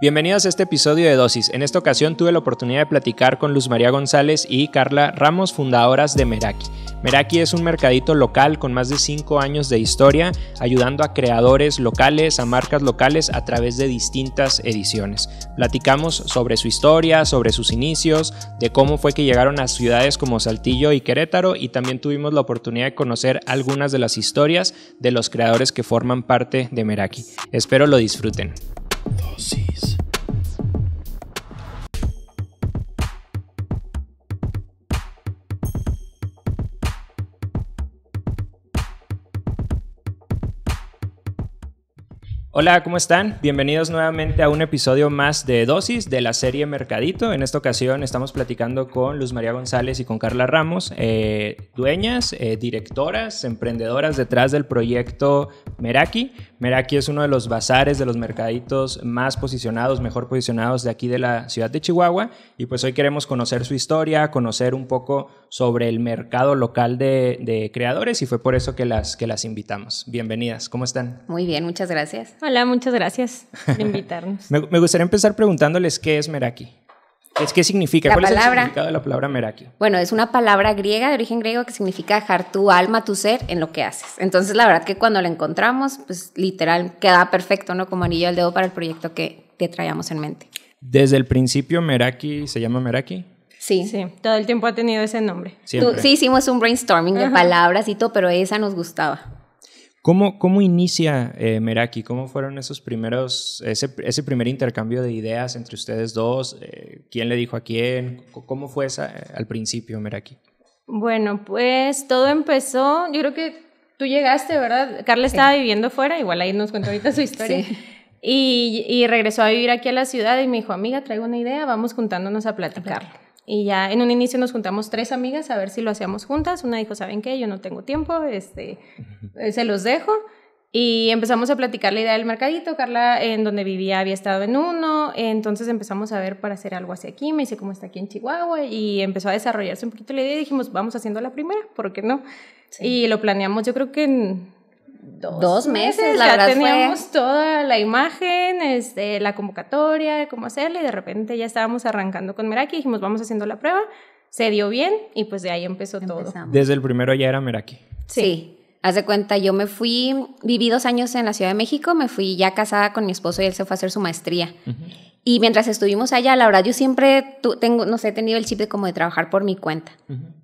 Bienvenidos a este episodio de Dosis. En esta ocasión tuve la oportunidad de platicar con Luz María González y Carla Ramos, fundadoras de Meraki. Meraki es un mercadito local con más de 5 años de historia, ayudando a creadores locales, a marcas locales a través de distintas ediciones. Platicamos sobre su historia, sobre sus inicios, de cómo fue que llegaron a ciudades como Saltillo y Querétaro y también tuvimos la oportunidad de conocer algunas de las historias de los creadores que forman parte de Meraki. Espero lo disfruten. Dosis. Hola, ¿cómo están? Bienvenidos nuevamente a un episodio más de Dosis de la serie Mercadito. En esta ocasión estamos platicando con Luz María González y con Carla Ramos, eh, dueñas, eh, directoras, emprendedoras detrás del proyecto Meraki. Meraki es uno de los bazares, de los mercaditos más posicionados, mejor posicionados de aquí de la ciudad de Chihuahua. Y pues hoy queremos conocer su historia, conocer un poco sobre el mercado local de, creadores y fue por eso que las, que invitamos. Bienvenidas, ¿cómo están? Muy bien, muchas gracias. Hola, muchas gracias por invitarnos. me gustaría empezar preguntándoles qué es Meraki. ¿Es qué significa? La ¿Cuál palabra, es el significado de la palabra meraki? Bueno, es una palabra griega de origen griego que significa dejar tu alma, tu ser en lo que haces. Entonces, la verdad que cuando la encontramos, pues literal queda perfecto, ¿no? Como anillo al dedo para el proyecto que traíamos en mente. Desde el principio, Meraki se llama Meraki. Sí. sí. todo el tiempo ha tenido ese nombre. sí, hicimos un brainstorming de palabras y todo, pero esa nos gustaba. ¿Cómo, cómo inicia eh, Meraki? ¿Cómo fueron esos primeros, ese, primer intercambio de ideas entre ustedes dos? Eh, ¿Quién le dijo a quién? ¿Cómo fue esa, eh, al principio, Meraki? Bueno, pues todo empezó, yo creo que tú llegaste, ¿verdad? Carla estaba viviendo fuera, igual ahí nos cuenta ahorita su historia. Y, regresó a vivir aquí a la ciudad y me dijo, amiga, traigo una idea, vamos juntándonos a platicar. Y ya en un inicio nos juntamos tres amigas a ver si lo hacíamos juntas. Una dijo, ¿saben qué? Yo no tengo tiempo, este, eh, se los dejo. Y empezamos a platicar la idea del mercadito. Carla, en donde vivía, había estado en uno. Entonces empezamos a ver para hacer algo hacia aquí. Me dice cómo está aquí en Chihuahua. Y empezó a desarrollarse un poquito la idea. dijimos, vamos haciendo la primera, ¿por qué no? Y lo planeamos, yo creo que en dos, meses, la la ya teníamos toda la imagen, este, la convocatoria cómo hacerla y de repente ya estábamos arrancando con Meraki, dijimos vamos haciendo la prueba, se dio bien y pues de ahí empezó todo. Desde el primero ya era Meraki. Sí. Haz de cuenta, yo me fui, viví dos años en la Ciudad de México, me fui ya casada con mi esposo y él se fue a hacer su maestría. Y mientras estuvimos allá, la verdad, yo siempre tengo, no sé, he tenido el chip de como de trabajar por mi cuenta.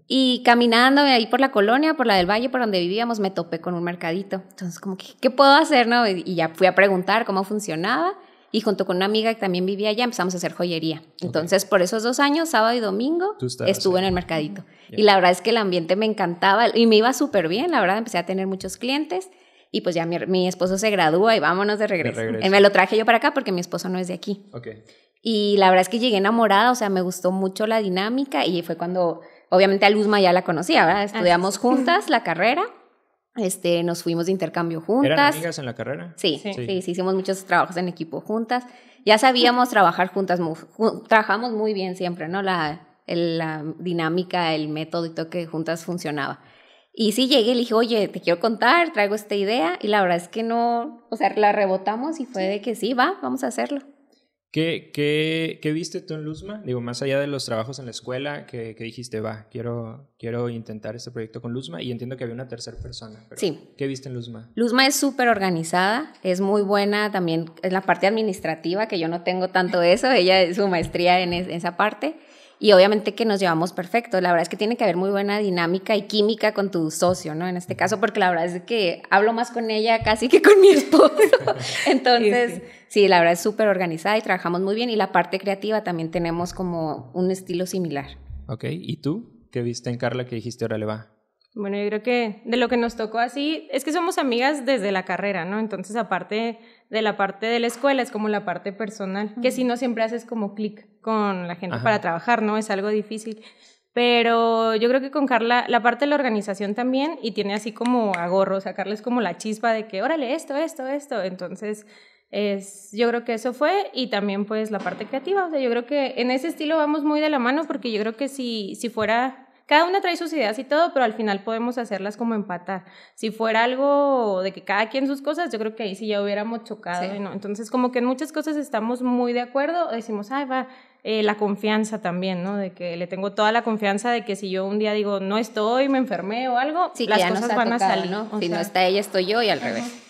Y caminando ahí por la colonia, por la del valle, por donde vivíamos, me topé con un mercadito. Entonces, como, ¿qué, puedo hacer, no? Y ya fui a preguntar cómo funcionaba. Y junto con una amiga que también vivía allá, empezamos a hacer joyería. Entonces, por esos dos años, sábado y domingo, estuve en el mercadito. Y la verdad es que el ambiente me encantaba y me iba súper bien. La verdad, empecé a tener muchos clientes. Y pues ya mi, esposo se gradúa y vámonos de regreso. Me lo traje yo para acá porque mi esposo no es de aquí. Y la verdad es que llegué enamorada, o sea, me gustó mucho la dinámica y fue cuando, obviamente a Luzma ya la conocía, ¿verdad? Estudiamos juntas la carrera. Este, nos fuimos de intercambio juntas. ¿Eran amigas en la carrera? Sí, sí, sí, hicimos muchos trabajos en equipo juntas. Ya sabíamos trabajar juntas, trabajamos muy bien siempre, ¿no? La, la dinámica, el método que juntas funcionaba. Y sí llegué y le dije, oye, te quiero contar, traigo esta idea. Y la verdad es que no, o sea, la rebotamos y fue de que sí, va, vamos a hacerlo. ¿Qué, qué, qué viste tú en Luzma? Digo, más allá de los trabajos en la escuela, que, que dijiste, va, quiero, quiero intentar este proyecto con Luzma y entiendo que había una tercera persona. sí. ¿Qué viste en Luzma? Luzma es súper organizada, es muy buena también en la parte administrativa, que yo no tengo tanto eso, ella es su maestría en, en esa parte y obviamente que nos llevamos perfecto. La verdad es que tiene que haber muy buena dinámica y química con tu socio, ¿no? En este caso, porque la verdad es que hablo más con ella casi que con mi esposo. Entonces, sí, la verdad es súper organizada y trabajamos muy bien y la parte creativa también tenemos como un estilo similar. Ok, ¿y tú qué viste en Carla que dijiste, ahora le va? Bueno, yo creo que de lo que nos tocó así, es que somos amigas desde la carrera, ¿no? Entonces, aparte de la parte de la escuela es como la parte personal, que si no siempre haces como clic con la gente para trabajar, ¿no? Es algo difícil. Pero yo creo que con Carla, la parte de la organización también, y tiene así como agorro, o sea, Carla es como la chispa de que, órale, esto, esto, esto. Entonces, es, yo creo que eso fue, y también pues la parte creativa, o sea, yo creo que en ese estilo vamos muy de la mano, porque yo creo que si, si fuera cada una trae sus ideas y todo, pero al final podemos hacerlas como empatar. Si fuera algo de que cada quien sus cosas, yo creo que ahí sí ya hubiéramos chocado. no. Entonces, como que en muchas cosas estamos muy de acuerdo, decimos, ay, va, eh, la confianza también, ¿no? De que le tengo toda la confianza de que si yo un día digo no estoy, me enfermé o algo, las cosas van a salir. si no está ella, estoy yo y al revés.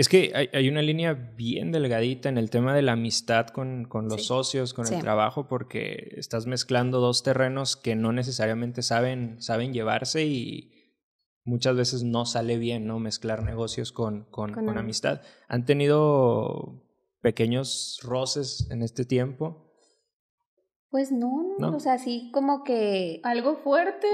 Es que hay, una línea bien delgadita en el tema de la amistad con, con los socios, con el trabajo, porque estás mezclando dos terrenos que no necesariamente saben, saben llevarse y muchas veces no sale bien, ¿no? Mezclar negocios con, con amistad. ¿Han tenido pequeños roces en este tiempo? Pues no, no, o sea, así como que... Algo fuerte.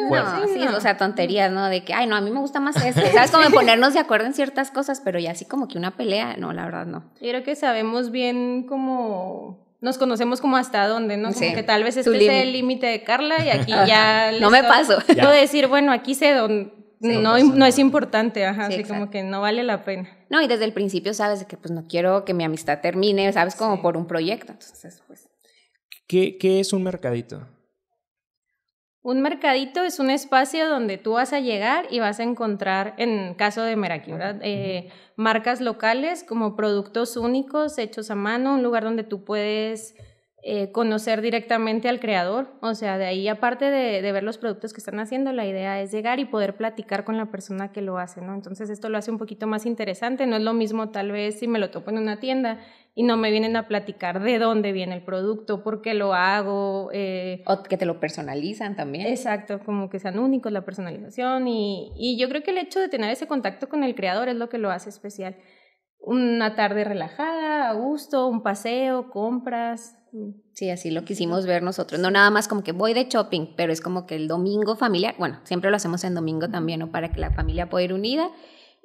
sí, o sea, tonterías, ¿no? De que, ay, no, a mí me gusta más este. ¿Sabes? Como de ponernos de acuerdo en ciertas cosas, pero ya así como que una pelea, no, la verdad no. creo que sabemos bien como... Nos conocemos como hasta dónde, ¿no? Como que tal vez este es el límite de Carla y aquí ya... no me paso. Puedo decir, bueno, aquí sé dónde... No, no, es importante, ajá, así como que no vale la pena. No, y desde el principio sabes que pues no quiero que mi amistad termine, sabes, como por un proyecto, entonces pues... ¿Qué, es un mercadito? Un mercadito es un espacio donde tú vas a llegar y vas a encontrar, en caso de Meraki, eh, marcas locales como productos únicos hechos a mano, un lugar donde tú puedes eh, conocer directamente al creador. O sea, de ahí, aparte de, ver los productos que están haciendo, la idea es llegar y poder platicar con la persona que lo hace, ¿no? Entonces, esto lo hace un poquito más interesante. No es lo mismo, tal vez, si me lo topo en una tienda y no me vienen a platicar de dónde viene el producto, por qué lo hago. Eh. O que te lo personalizan también. Exacto, como que sean únicos la personalización y, y, yo creo que el hecho de tener ese contacto con el creador es lo que lo hace especial. Una tarde relajada, a gusto, un paseo, compras. Sí, así lo quisimos ver nosotros. No nada más como que voy de shopping, pero es como que el domingo familiar, bueno, siempre lo hacemos en domingo también, ¿no? Para que la familia pueda ir unida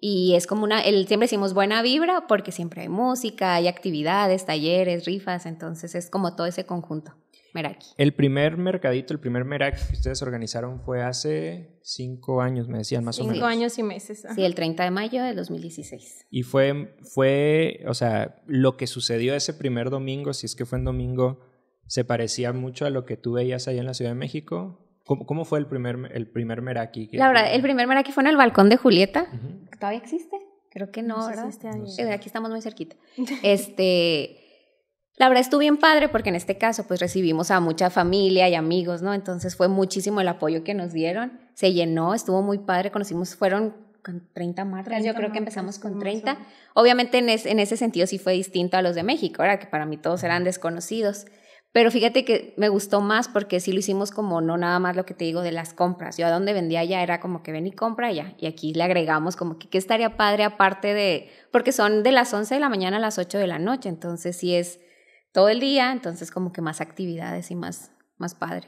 y es como una, el, siempre decimos buena vibra porque siempre hay música, hay actividades, talleres, rifas, entonces es como todo ese conjunto. Meraki. El primer mercadito, el primer Meraki que ustedes organizaron fue hace cinco años, me decían más o menos. Cinco años y meses. Sí, el 30 de mayo de 2016. Y fue, fue, o sea, lo que sucedió ese primer domingo, si es que fue en domingo, se parecía mucho a lo que tú veías allá en la Ciudad de México. ¿Cómo, fue el primer, el primer Meraki? la verdad, el primer Meraki fue en el balcón de Julieta. ¿Todavía existe? Creo que no, ¿verdad? Este eh, aquí estamos muy cerquita. este, la verdad estuvo bien padre porque en este caso pues recibimos a mucha familia y amigos, ¿no? Entonces fue muchísimo el apoyo que nos dieron. Se llenó, estuvo muy padre. Conocimos, fueron con 30 marcas, yo creo que empezamos con 30. Obviamente en, en, ese sentido sí fue distinto a los de México, ¿verdad? que para mí todos eran desconocidos. Pero fíjate que me gustó más porque sí lo hicimos como no nada más lo que te digo de las compras. Yo a donde vendía ya era como que ven y compra ya. Y aquí le agregamos como que qué estaría padre aparte de, porque son de las 11 de la mañana a las 8 de la noche, entonces si es todo el día, entonces como que más actividades y más, más padre.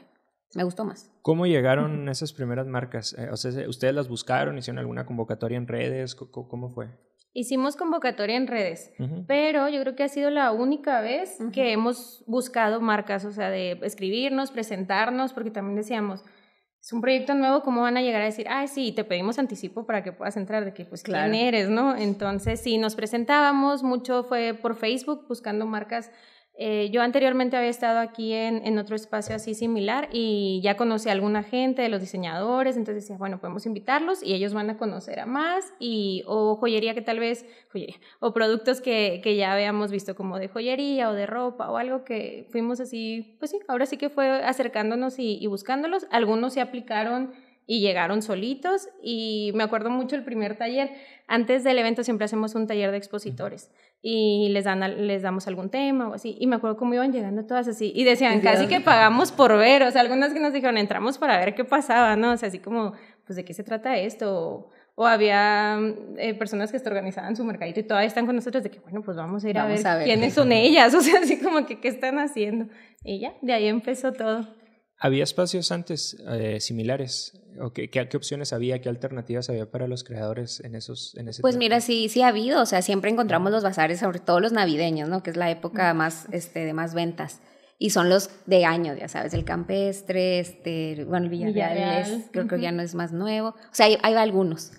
Me gustó más. ¿Cómo llegaron esas primeras marcas? Eh, o sea, ¿ustedes las buscaron? ¿Hicieron alguna convocatoria en redes? ¿Cómo fue? hicimos convocatoria en redes, pero yo creo que ha sido la única vez que hemos buscado marcas, o sea, de escribirnos, presentarnos, porque también decíamos, es un proyecto nuevo, ¿cómo van a llegar a decir, ay sí, te pedimos anticipo para que puedas entrar? De que, pues, ¿quién eres, no? Entonces, sí, nos presentábamos, mucho fue por Facebook buscando marcas eh, yo anteriormente había estado aquí en, en, otro espacio así similar y ya conocí a alguna gente de los diseñadores, entonces decía, bueno, podemos invitarlos y ellos van a conocer a más y o joyería que tal vez, joyería, o productos que, que ya habíamos visto como de joyería o de ropa o algo que fuimos así, pues sí, ahora sí que fue acercándonos y buscándolos. Algunos se aplicaron y llegaron solitos y me acuerdo mucho el primer taller. Antes del evento siempre hacemos un taller de expositores y les, dan, les damos algún tema o así. Y me acuerdo cómo iban llegando todas así y decían casi que ah". pagamos por ver, o sea, algunas que nos dijeron entramos para ver qué pasaba, ¿no? O sea, así como, pues, ¿de qué se trata esto? O, había eh, personas que se organizaban su mercadito y todavía están con nosotros de que, bueno, pues vamos a ir a, ver a, ver quiénes son ellas, o sea, así como que qué están haciendo. Y ya, de ahí empezó todo. ¿Había espacios antes eh, similares? ¿O qué, qué, opciones había? ¿Qué alternativas había para los creadores en, esos, en ese Pues mira, sí, sí ha habido. O sea, siempre encontramos los bazares, sobre todo los navideños, ¿no? Que es la época más, este, de más ventas. Y son los de año, ya sabes, el campestre, este, el Villarreal, Es, creo que ya no es más nuevo. O sea, hay, hay algunos.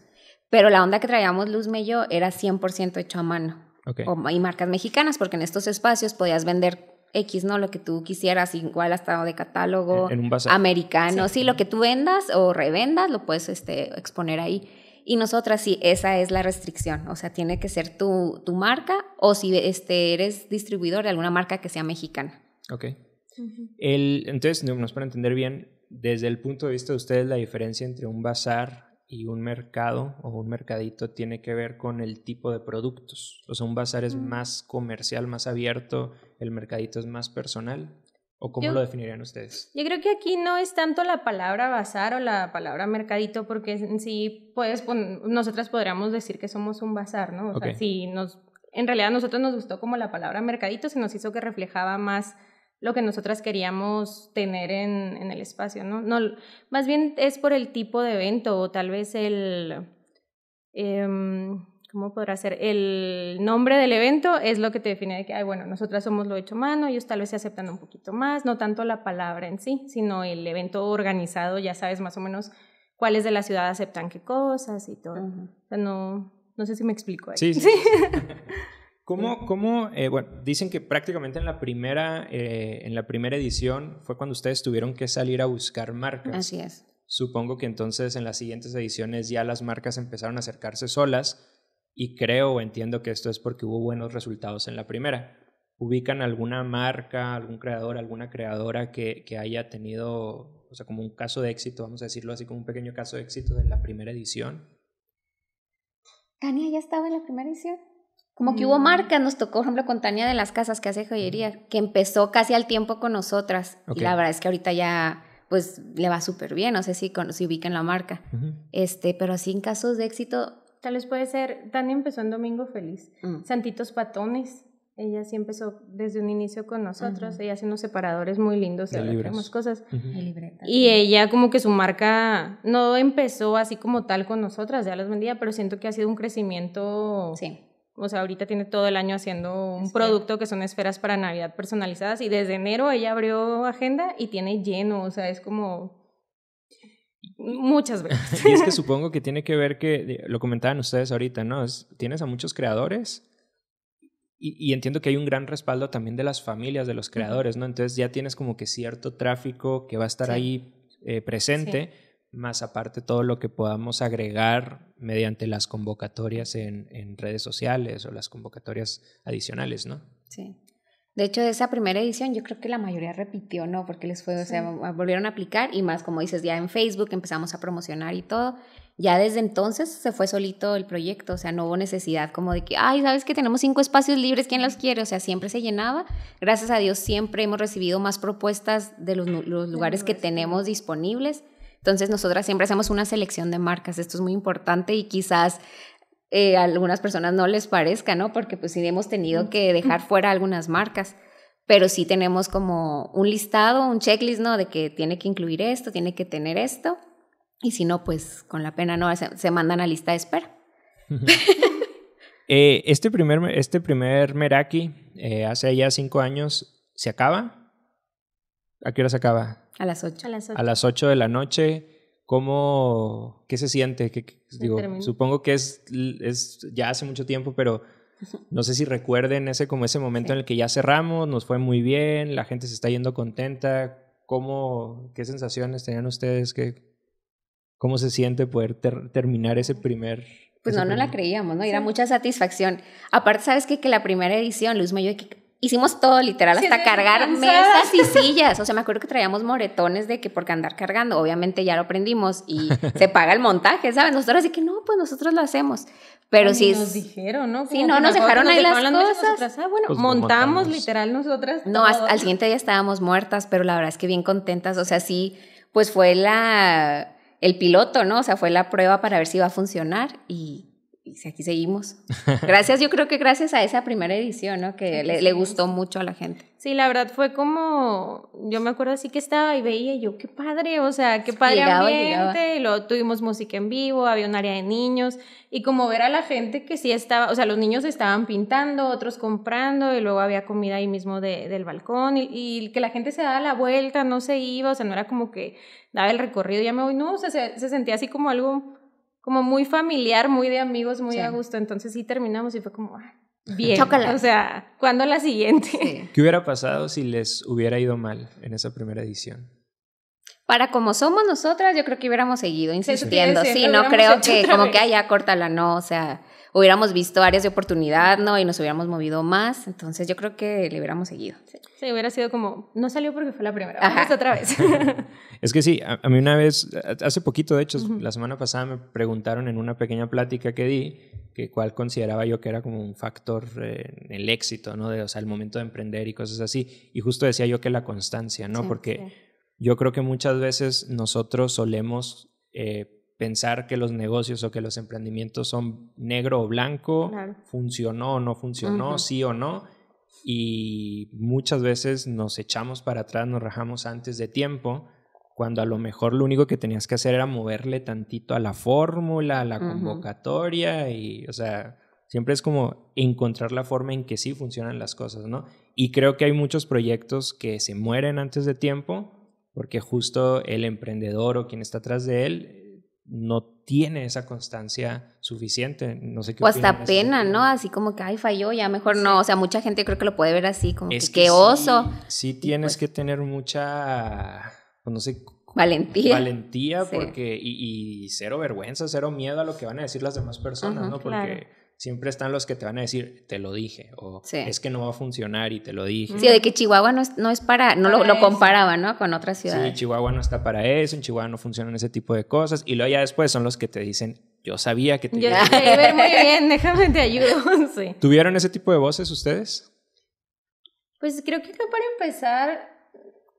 Pero la onda que traíamos Luz Mello era 100% hecho a mano. Okay. O, y marcas mexicanas, porque en estos espacios podías vender X, ¿no? Lo que tú quisieras, igual hasta de catálogo americano, sí. lo que tú vendas o revendas, lo puedes este, exponer ahí. Y nosotras sí, esa es la restricción, o sea, tiene que ser tu, marca o si este, eres distribuidor de alguna marca que sea mexicana. Ok. entonces, nos para entender bien, desde el punto de vista de ustedes, la diferencia entre un bazar y un mercado o un mercadito tiene que ver con el tipo de productos. O sea, un bazar es mm. más comercial, más abierto, el mercadito es más personal. ¿O cómo lo definirían ustedes? Yo creo que aquí no es tanto la palabra bazar o la palabra mercadito, porque en sí pues, nosotras podríamos decir que somos un bazar, ¿no? O sea, si nos, en realidad a nosotros nos gustó como la palabra mercadito, se nos hizo que reflejaba más lo que nosotras queríamos tener en, en el espacio, ¿no? ¿no? Más bien es por el tipo de evento o tal vez el... Eh, ¿Cómo podrá ser? El nombre del evento es lo que te define de que, ay, bueno, nosotras somos lo hecho mano, ellos tal vez se aceptan un poquito más, no tanto la palabra en sí, sino el evento organizado, ya sabes más o menos cuáles de la ciudad aceptan qué cosas y todo. O sea, no, no sé si me explico. Ahí. sí. ¿Cómo, cómo eh, bueno, dicen que prácticamente en la, primera, eh, en la primera edición fue cuando ustedes tuvieron que salir a buscar marcas. Así es. Supongo que entonces en las siguientes ediciones ya las marcas empezaron a acercarse solas y creo o entiendo que esto es porque hubo buenos resultados en la primera. ¿Ubican alguna marca, algún creador, alguna creadora que, haya tenido, o sea, como un caso de éxito, vamos a decirlo así, como un pequeño caso de éxito de la primera edición? Tania ya estaba en la primera edición. Como que hubo mm. marca, nos tocó, por ejemplo, con Tania de las Casas, que hace joyería, que empezó casi al tiempo con nosotras. Y la verdad es que ahorita ya, pues, le va súper bien. No sé si, con, si ubican la marca. este, pero así en casos de éxito... Tal vez puede ser, Tania empezó en Domingo Feliz, mm. Santitos Patones, ella sí empezó desde un inicio con nosotros. Ella hace unos separadores muy lindos, cosas. Y ella como que su marca no empezó así como tal con nosotras, ya las vendía, pero siento que ha sido un crecimiento sí o sea, ahorita tiene todo el año haciendo un producto que son esferas para Navidad personalizadas y desde enero ella abrió agenda y tiene lleno, o sea, es como muchas veces. y es que supongo que tiene que ver que, lo comentaban ustedes ahorita, ¿no? tienes a muchos creadores y, entiendo que hay un gran respaldo también de las familias de los creadores, ¿no? Entonces ya tienes como que cierto tráfico que va a estar ahí eh, presente más aparte todo lo que podamos agregar mediante las convocatorias en, redes sociales o las convocatorias adicionales, ¿no? Sí. De hecho, de esa primera edición, yo creo que la mayoría repitió, ¿no? Porque les fue, o sea, volvieron a aplicar y más, como dices, ya en Facebook empezamos a promocionar y todo. Ya desde entonces se fue solito el proyecto, o sea, no hubo necesidad como de que, ay, sabes que tenemos cinco espacios libres, ¿quién los quiere? O sea, siempre se llenaba. Gracias a Dios siempre hemos recibido más propuestas de los lugares que tenemos disponibles entonces nosotras siempre hacemos una selección de marcas, esto es muy importante y quizás eh, a algunas personas no les parezca, ¿no? Porque pues sí hemos tenido que dejar fuera algunas marcas, pero sí tenemos como un listado, un checklist, ¿no? De que tiene que incluir esto, tiene que tener esto, y si no, pues con la pena, ¿no? Se, mandan a lista de espera. Eh, este, primer, este primer Meraki, eh, hace ya cinco años, se acaba ¿A qué hora se acaba? A las 8. A las 8, de la noche. ¿Cómo, qué se siente? digo, supongo que es, ya hace mucho tiempo, pero no sé si recuerden ese como ese momento en el que ya cerramos, nos fue muy bien, la gente se está yendo contenta. ¿Cómo, qué sensaciones tenían ustedes? ¿Cómo se siente poder terminar ese primer pues no, no la creíamos, ¿no? era mucha satisfacción. Aparte, ¿sabes qué? Que la primera edición, Luis Mayo, que hicimos todo literal, hasta cargar mesas y sillas. O sea, me acuerdo que traíamos moretones de que qué andar cargando, obviamente ya lo aprendimos y se paga el montaje, ¿sabes? Nosotros así que no, pues nosotros lo hacemos. Pero sí. Nos dijeron, ¿no? sí, no, nos dejaron ahí las, cosas. ah, bueno, pues montamos, montamos, literal nosotras. No, al siguiente día estábamos muertas, pero la verdad es que bien contentas. O sea, sí, pues fue la el piloto, ¿no? O sea, fue la prueba para ver si iba a funcionar y y aquí seguimos. Gracias, yo creo que gracias a esa primera edición, ¿no? Que le, gustó mucho a la gente. Sí, la verdad fue como, yo me acuerdo así que estaba y veía yo, qué padre, o sea, qué padre ambiente, y luego tuvimos música en vivo, había un área de niños, y como ver a la gente que sí estaba, o sea, los niños estaban pintando, otros comprando, y luego había comida ahí mismo del balcón, y, que la gente se daba la vuelta, no se iba, o sea, no era como que daba el recorrido, ya me voy, no, se sentía así como algo como muy familiar, muy de amigos, muy a gusto. Entonces sí terminamos y fue como, ah, bien. O sea, ¿cuándo la siguiente? ¿Qué hubiera pasado si les hubiera ido mal en esa primera edición? Para como somos nosotras, yo creo que hubiéramos seguido insistiendo. Sí, no creo que como que que, haya, córtala, no, o sea hubiéramos visto áreas de oportunidad, ¿no? Y nos hubiéramos movido más. Entonces yo creo que le hubiéramos seguido. Sí, hubiera sido como, no salió porque fue la primera, Ajá. otra vez. es que sí, a, mí una vez, hace poquito de hecho, la semana pasada me preguntaron en una pequeña plática que di, que cuál consideraba yo que era como un factor eh, en el éxito, ¿no? De, o sea, el momento de emprender y cosas así. Y justo decía yo que la constancia, ¿no? porque yo creo que muchas veces nosotros solemos... Eh, pensar que los negocios o que los emprendimientos son negro o blanco, funcionó o no funcionó, sí o no, y muchas veces nos echamos para atrás, nos rajamos antes de tiempo, cuando a lo mejor lo único que tenías que hacer era moverle tantito a la fórmula, a la convocatoria, y, o sea, siempre es como encontrar la forma en que sí funcionan las cosas, ¿no? Y creo que hay muchos proyectos que se mueren antes de tiempo, porque justo el emprendedor o quien está atrás de él no tiene esa constancia suficiente, no sé qué. O hasta pena, ¿no? Así como que, ay, falló, ya mejor no. O sea, mucha gente creo que lo puede ver así, como es que, oso. Sí, tienes pues que tener mucha, pues, no sé, valentía. Valentía, porque, y, cero vergüenza, cero miedo a lo que van a decir las demás personas, ¿no? Porque siempre están los que te van a decir, te lo dije, o es que no va a funcionar y te lo dije. Sí, de que Chihuahua no es, para, no lo, comparaba, ¿no? Con otras ciudades. Sí, Chihuahua no está para eso, en Chihuahua no funcionan ese tipo de cosas, y luego ya después son los que te dicen, yo sabía que te muy bien, déjame te ayudo. ¿Tuvieron ese tipo de voces ustedes? Pues creo que para empezar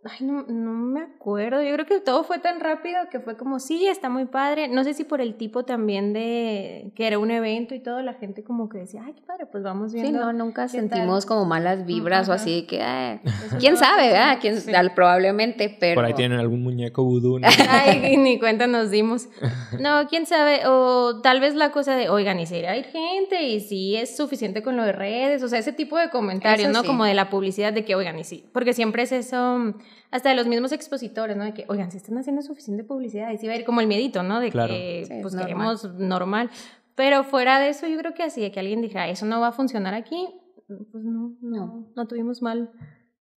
Ay, no, me acuerdo. Yo creo que todo fue tan rápido que fue como, sí, está muy padre. No sé si por el tipo también de que era un evento y todo, la gente como que decía, ay, qué padre, pues vamos viendo. Sí, no, nunca sentimos como malas vibras o así que, ah, quién sabe, ¿verdad? ¿Quién, probablemente, pero. Por ahí tienen algún muñeco vudú. ¿no? ay, ni cuenta nos dimos. No, quién sabe. O tal vez la cosa de, oigan, y si hay gente y si es suficiente con lo de redes. O sea, ese tipo de comentarios, ¿no? Como de la publicidad de que, oigan, y sí. Porque siempre es eso mm, hasta de los mismos expositores, ¿no? De que, oigan, si están haciendo suficiente publicidad, y si va a ir como el medito, ¿no? De que, pues, normal. queremos normal. Pero fuera de eso, yo creo que así, de que alguien dijera, eso no va a funcionar aquí, pues no, no, no tuvimos mal,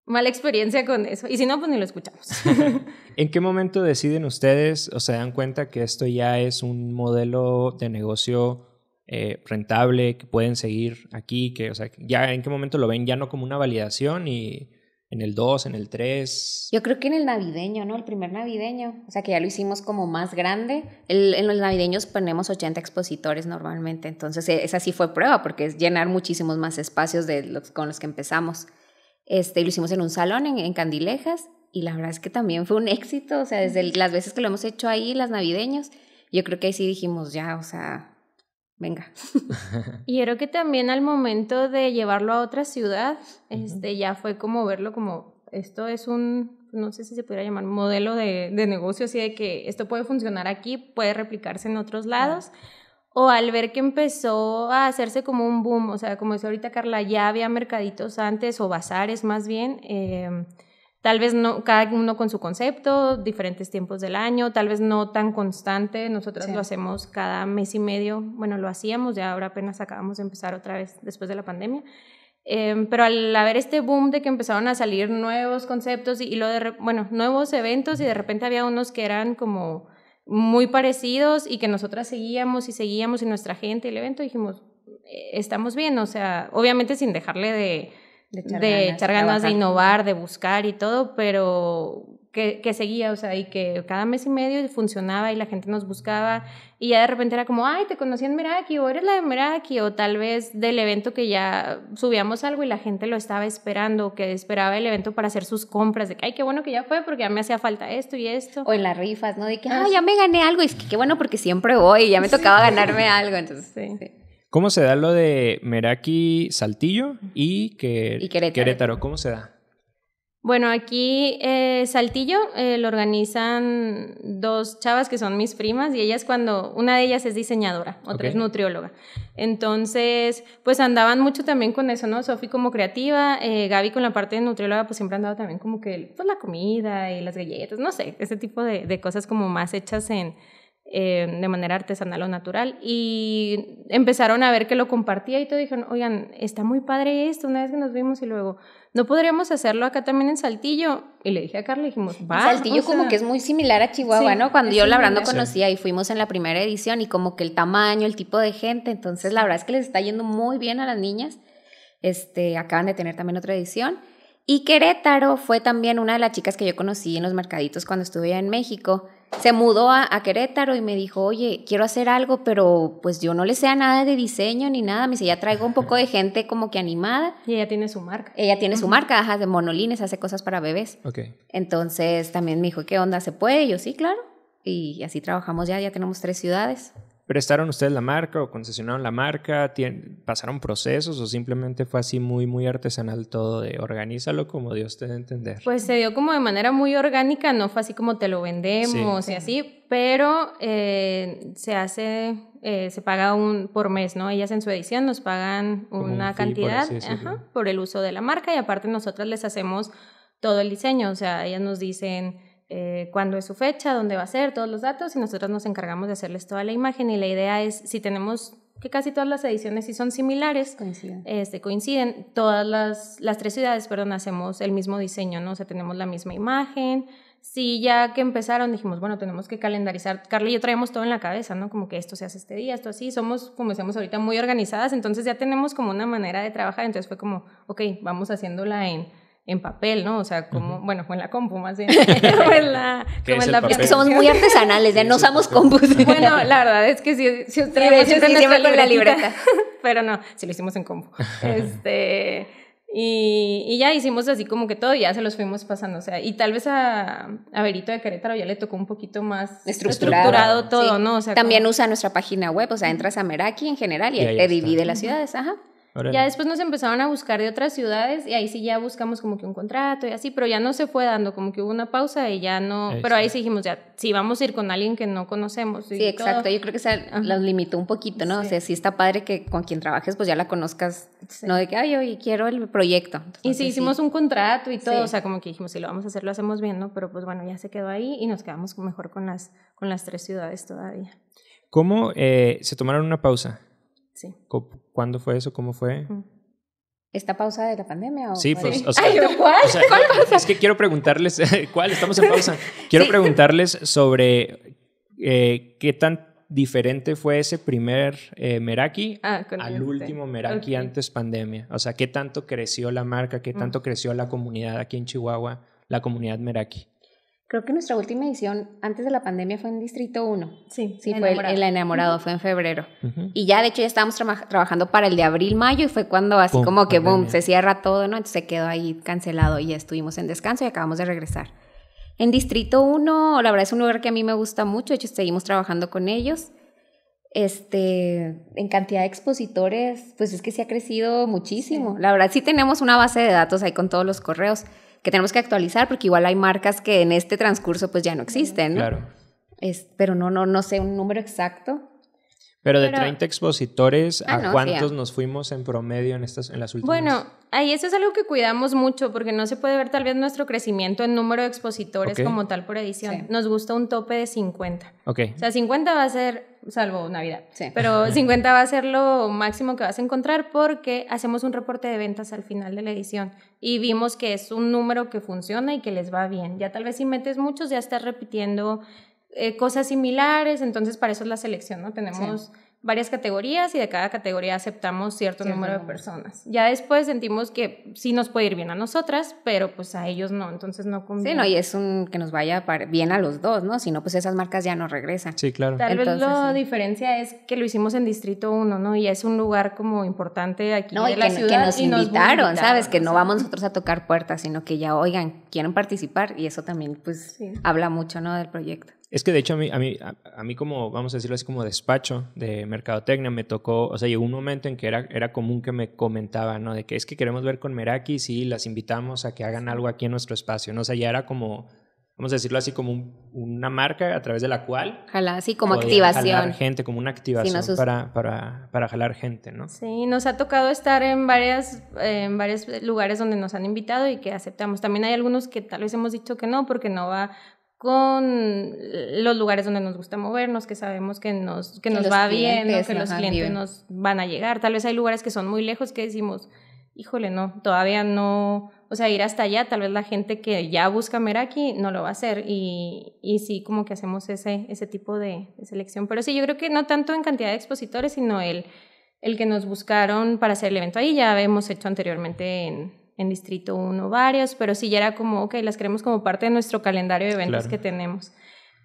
mala experiencia con eso. Y si no, pues ni lo escuchamos. ¿En qué momento deciden ustedes o se dan cuenta que esto ya es un modelo de negocio eh, rentable, que pueden seguir aquí, que, o sea, ya en qué momento lo ven ya no como una validación y en el 2, en el 3. Yo creo que en el navideño, ¿no? El primer navideño. O sea, que ya lo hicimos como más grande. El, en los navideños ponemos 80 expositores normalmente. Entonces, e, esa sí fue prueba, porque es llenar muchísimos más espacios de los, con los que empezamos. Este, lo hicimos en un salón en, Candilejas y la verdad es que también fue un éxito. O sea, desde las veces que lo hemos hecho ahí, las navideños, yo creo que ahí sí dijimos, ya, o sea, venga. y creo que también al momento de llevarlo a otra ciudad, este, ya fue como verlo como, esto es un, no sé si se pudiera llamar modelo de, de negocio, así de que esto puede funcionar aquí, puede replicarse en otros lados. O al ver que empezó a hacerse como un boom, o sea, como dice ahorita Carla, ya había mercaditos antes o bazares más bien. Em, Tal vez no, cada uno con su concepto, diferentes tiempos del año, tal vez no tan constante. Nosotros lo hacemos cada mes y medio. Bueno, lo hacíamos, ya ahora apenas acabamos de empezar otra vez después de la pandemia. Eh, pero al haber este boom de que empezaron a salir nuevos conceptos y, lo de, bueno, nuevos eventos y de repente había unos que eran como muy parecidos y que nosotras seguíamos y seguíamos y nuestra gente, el evento, dijimos, eh, estamos bien, o sea, obviamente sin dejarle de de echar, ganas, de innovar, de buscar y todo, pero que, que, seguía, o sea, y que cada mes y medio funcionaba y la gente nos buscaba y ya de repente era como, ay, te conocí en Meraki o eres la de Meraki o tal vez del evento que ya subíamos algo y la gente lo estaba esperando, que esperaba el evento para hacer sus compras, de que, ay, qué bueno que ya fue porque ya me hacía falta esto y esto. O en las rifas, ¿no? De que, ay, ah, ya me gané algo y es que qué bueno porque siempre voy y ya me tocaba ganarme algo, entonces, sí. sí. ¿Cómo se da lo de Meraki Saltillo y, que, Querétaro. ¿Cómo se da? Bueno, aquí eh, Saltillo eh, lo organizan dos chavas que son mis primas y ellas cuando, una de ellas es diseñadora, otra es nutrióloga. Entonces, pues andaban mucho también con eso, ¿no? Sofi como creativa, eh, Gaby con la parte de nutrióloga, pues siempre andaba también como que, pues la comida y las galletas, no sé, ese tipo de cosas como más hechas en, eh, de manera artesanal o natural. Y empezaron a ver que lo compartía y todo dijeron, oigan, está muy padre esto, una vez que nos vimos y luego, ¿no podríamos hacerlo acá también en Saltillo? Y le dije a Carla, dijimos, va. Saltillo como que es muy similar a Chihuahua, ¿no? Cuando yo la conocía y fuimos en la primera edición y como que el tamaño, el tipo de gente, entonces la verdad es que les está yendo muy bien a las niñas. Este, acaban de tener también otra edición. Y Querétaro fue también una de las chicas que yo conocí en los mercaditos cuando estuve en México se mudó a, Querétaro y me dijo, oye, quiero hacer algo, pero pues yo no le sé nada de diseño ni nada. Me dice, ya traigo un poco de gente como que animada. Y ella tiene su marca. Ella tiene su marca, ajá, de monolines, hace cosas para bebés. Ok. Entonces también me dijo, ¿qué onda? ¿Se puede? yo, sí, claro. Y así trabajamos ya, ya tenemos tres ciudades prestaron ustedes la marca o concesionaron la marca? ¿Pasaron procesos o simplemente fue así muy, muy artesanal todo de organízalo como Dios te dé entender? Pues se dio como de manera muy orgánica, no fue así como te lo vendemos y así, pero eh, se hace, eh, se paga un por mes, ¿no? Ellas en su edición nos pagan una cantidad por el uso de la marca y aparte nosotras les hacemos todo el diseño, o sea, ellas nos dicen eh, cuándo es su fecha, dónde va a ser, todos los datos y nosotros nos encargamos de hacerles toda la imagen y la idea es si tenemos que casi todas las ediciones si son similares, coinciden. Este, coinciden. Todas las, las tres ciudades, perdón, hacemos el mismo diseño, ¿no? O sea, tenemos la misma imagen. Si ya que empezaron dijimos, bueno, tenemos que calendarizar. Carla y yo traíamos todo en la cabeza, ¿no? Como que esto se hace este día, esto así. Somos, como decíamos ahorita, muy organizadas, entonces ya tenemos como una manera de trabajar. Entonces fue como, ok, vamos haciéndola en en papel, ¿no? O sea, como, bueno, fue en la compu más bien. en la, como Somos muy artesanales, ya ¿eh? no usamos compus. bueno, la verdad es que si, si sí, la libreta. pero no, si lo hicimos en compu. este, y, ya hicimos así como que todo ya se los fuimos pasando. O sea, y tal vez a, Verito de Querétaro ya le tocó un poquito más estructurado, todo, ¿no? O sea, También usa nuestra página web, o sea, entras a Meraki en general y, te divide las ciudades, ajá. Ya después nos empezaron a buscar de otras ciudades y ahí sí ya buscamos como que un contrato y así, pero ya no se fue dando, como que hubo una pausa y ya no, pero ahí sí dijimos, ya, sí vamos a ir con alguien que no conocemos. Sí, exacto, yo creo que se los limitó un poquito, ¿no? O sea, sí está padre que con quien trabajes pues ya la conozcas, no de que, ay, yo quiero el proyecto. y pues sí, hicimos un contrato y todo, o sea, como que dijimos, si lo vamos a hacer, lo hacemos bien, ¿no? Pero pues bueno, ya se quedó ahí y nos quedamos mejor con las, con las tres ciudades todavía. ¿Cómo eh, se tomaron una pausa? Sí. ¿Cómo? ¿Cuándo fue eso? ¿Cómo fue? ¿Esta pausa de la pandemia? O sí, pues, o sea, ¿cuál? Es que quiero preguntarles, ¿cuál? Estamos en pausa. Quiero preguntarles sobre eh, qué tan diferente fue ese primer eh, Meraki ah, al último Meraki antes pandemia? O sea, ¿qué tanto creció la marca? ¿Qué mm. tanto creció la comunidad aquí en Chihuahua, la comunidad Meraki? Creo que nuestra última edición antes de la pandemia fue en Distrito 1. Sí, sí, fue en el enamorado, fue en febrero. Y ya, de hecho, ya estábamos trabajando para el de abril, mayo, y fue cuando así como que, boom, se cierra todo, ¿no? Entonces se quedó ahí cancelado y ya estuvimos en descanso y acabamos de regresar. En Distrito 1, la verdad es un lugar que a mí me gusta mucho, de hecho, seguimos trabajando con ellos. Este, en cantidad de expositores, pues es que se ha crecido muchísimo. La verdad, sí tenemos una base de datos ahí con todos los correos que tenemos que actualizar porque igual hay marcas que en este transcurso pues ya no existen. ¿no? Claro. Es, pero no, no, no sé un número exacto. Pero de 30 expositores, ¿a ah, cuántos ah. nos fuimos en promedio en, estas, en las últimas? Bueno, ahí eso es algo que cuidamos mucho porque no se puede ver tal vez nuestro crecimiento en número de expositores como tal por edición. Nos gusta un tope de 50. Ok. O sea, 50 va a ser, salvo Navidad, sí. pero 50 va a ser lo máximo que vas a encontrar porque hacemos un reporte de ventas al final de la edición y vimos que es un número que funciona y que les va bien. Ya tal vez si metes muchos ya estás repitiendo eh, cosas similares, entonces para eso es la selección, ¿no? Tenemos varias categorías y de cada categoría aceptamos cierto número de personas. Ya después sentimos que sí nos puede ir bien a nosotras, pero pues a ellos no, entonces no conviene. Sí, no, y es un que nos vaya bien a los dos, ¿no? Si no, pues esas marcas ya no regresan. Sí, claro. Tal vez la diferencia es que lo hicimos en Distrito 1, ¿no? Y es un lugar como importante aquí no, de y la que, ciudad. nos, y nos ¿sabes? Que no vamos nosotros a tocar puertas, sino que ya, oigan, quieren participar y eso también, pues, habla mucho, ¿no? Del proyecto. Es que de hecho a mí, a mí, a, como, vamos a decirlo así, como despacho de mercadotecnia, me tocó, o sea, llegó un momento en que era, era común que me comentaban, ¿no? De que es que queremos ver con Meraki si las invitamos a que hagan algo aquí en nuestro espacio, ¿no? O sea, ya era como, vamos a decirlo así, como una marca a través de la cual... ojalá sí, como activación. Jalar gente, como una activación para, para, para, jalar gente, ¿no? Sí, nos ha tocado estar en, varias, en varios lugares donde nos han invitado y que aceptamos. También hay algunos que tal vez hemos dicho que no, porque no va con los lugares donde nos gusta movernos, que sabemos que nos, que, nos va bien, que los clientes nos van a llegar. Tal vez hay lugares que son muy lejos que decimos, híjole, no, todavía no, o sea, ir hasta allá, tal vez la gente que ya busca Meraki no lo va a hacer y, y sí, como que hacemos ese, ese tipo de, selección. Pero sí, yo creo que no tanto en cantidad de expositores, sino el, el que nos buscaron para hacer el evento ahí, ya hemos hecho anteriormente en, en Distrito 1 varios, pero sí ya era como, ok, las queremos como parte de nuestro calendario de eventos que tenemos.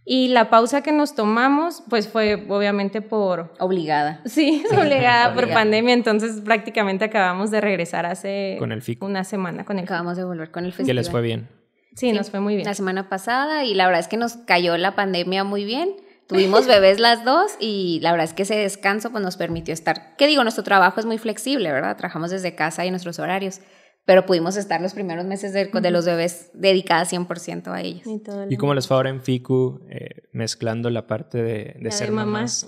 Y la pausa que nos tomamos, pues fue obviamente por... Obligada. Sí, obligada, por pandemia, entonces prácticamente acabamos de regresar hace... Con el FIC. Una semana con el Acabamos de volver con el festival. Que les fue bien. Sí, sí, nos fue muy bien. La semana pasada y la verdad es que nos cayó la pandemia muy bien. Tuvimos bebés las dos y la verdad es que ese descanso pues nos permitió estar, ¿qué digo? Nuestro trabajo es muy flexible, ¿verdad? Trabajamos desde casa y nuestros horarios pero pudimos estar los primeros meses de, los bebés dedicadas 100% a ellos. ¿Y, como cómo les fue ahora en FICU eh, mezclando la parte de, ser mamás?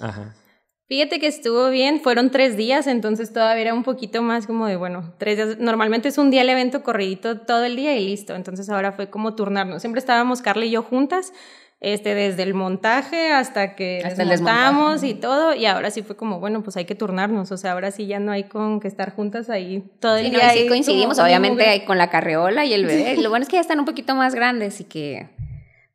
Fíjate que estuvo bien, fueron tres días, entonces todavía era un poquito más como de, bueno, tres días. Normalmente es un día el evento corridito todo el día y listo, entonces ahora fue como turnarnos. Siempre estábamos Carla y yo juntas, este, desde el montaje hasta que hasta desmontamos y todo, y ahora sí fue como, bueno, pues hay que turnarnos, o sea, ahora sí ya no hay con que estar juntas ahí todo el día. coincidimos, obviamente, con la carreola y el bebé, lo bueno es que ya están un poquito más grandes y que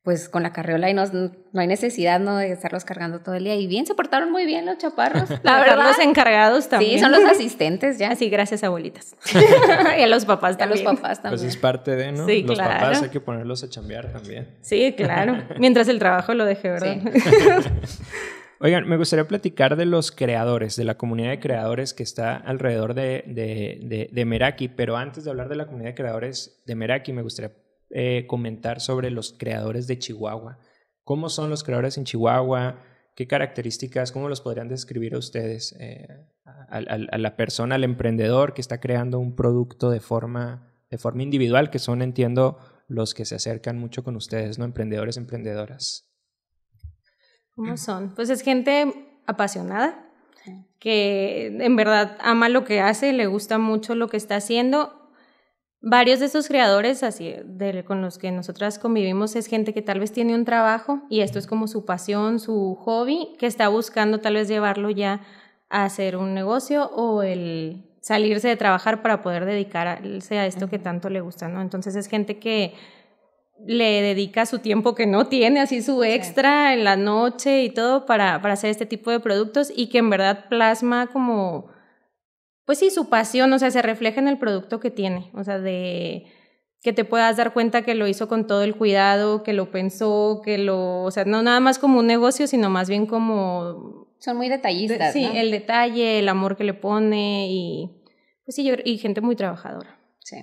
pues con la carriola y no, no hay necesidad ¿no? de estarlos cargando todo el día. Y bien, se portaron muy bien los chaparros. La verdad. Los encargados también. Sí, son los asistentes ya. Sí, gracias abuelitas. y a los papás también. a los papás pues también. Pues es parte de, ¿no? Sí, los papás hay que ponerlos a chambear también. Sí, claro. Mientras el trabajo lo deje, ¿verdad? Oigan, me gustaría platicar de los creadores, de la comunidad de creadores que está alrededor de, de, de, de Meraki, pero antes de hablar de la comunidad de creadores de Meraki, me gustaría eh, comentar sobre los creadores de Chihuahua. ¿Cómo son los creadores en Chihuahua? ¿Qué características, cómo los podrían describir a ustedes, eh, a, la persona, al emprendedor que está creando un producto de forma, de forma individual, que son, entiendo, los que se acercan mucho con ustedes, ¿no? Emprendedores, emprendedoras. ¿Cómo son? Pues es gente apasionada, que en verdad ama lo que hace, le gusta mucho lo que está haciendo Varios de esos creadores así con los que nosotras convivimos es gente que tal vez tiene un trabajo y esto es como su pasión, su hobby, que está buscando tal vez llevarlo ya a hacer un negocio o el salirse de trabajar para poder dedicarse a esto que tanto le gusta, ¿no? Entonces es gente que le dedica su tiempo que no tiene, así su extra en la noche y todo para, para hacer este tipo de productos y que en verdad plasma como pues sí, su pasión, o sea, se refleja en el producto que tiene, o sea, de que te puedas dar cuenta que lo hizo con todo el cuidado, que lo pensó, que lo, o sea, no nada más como un negocio, sino más bien como... Son muy detallistas. sí, el detalle, el amor que le pone y, pues sí, y gente muy trabajadora. Sí.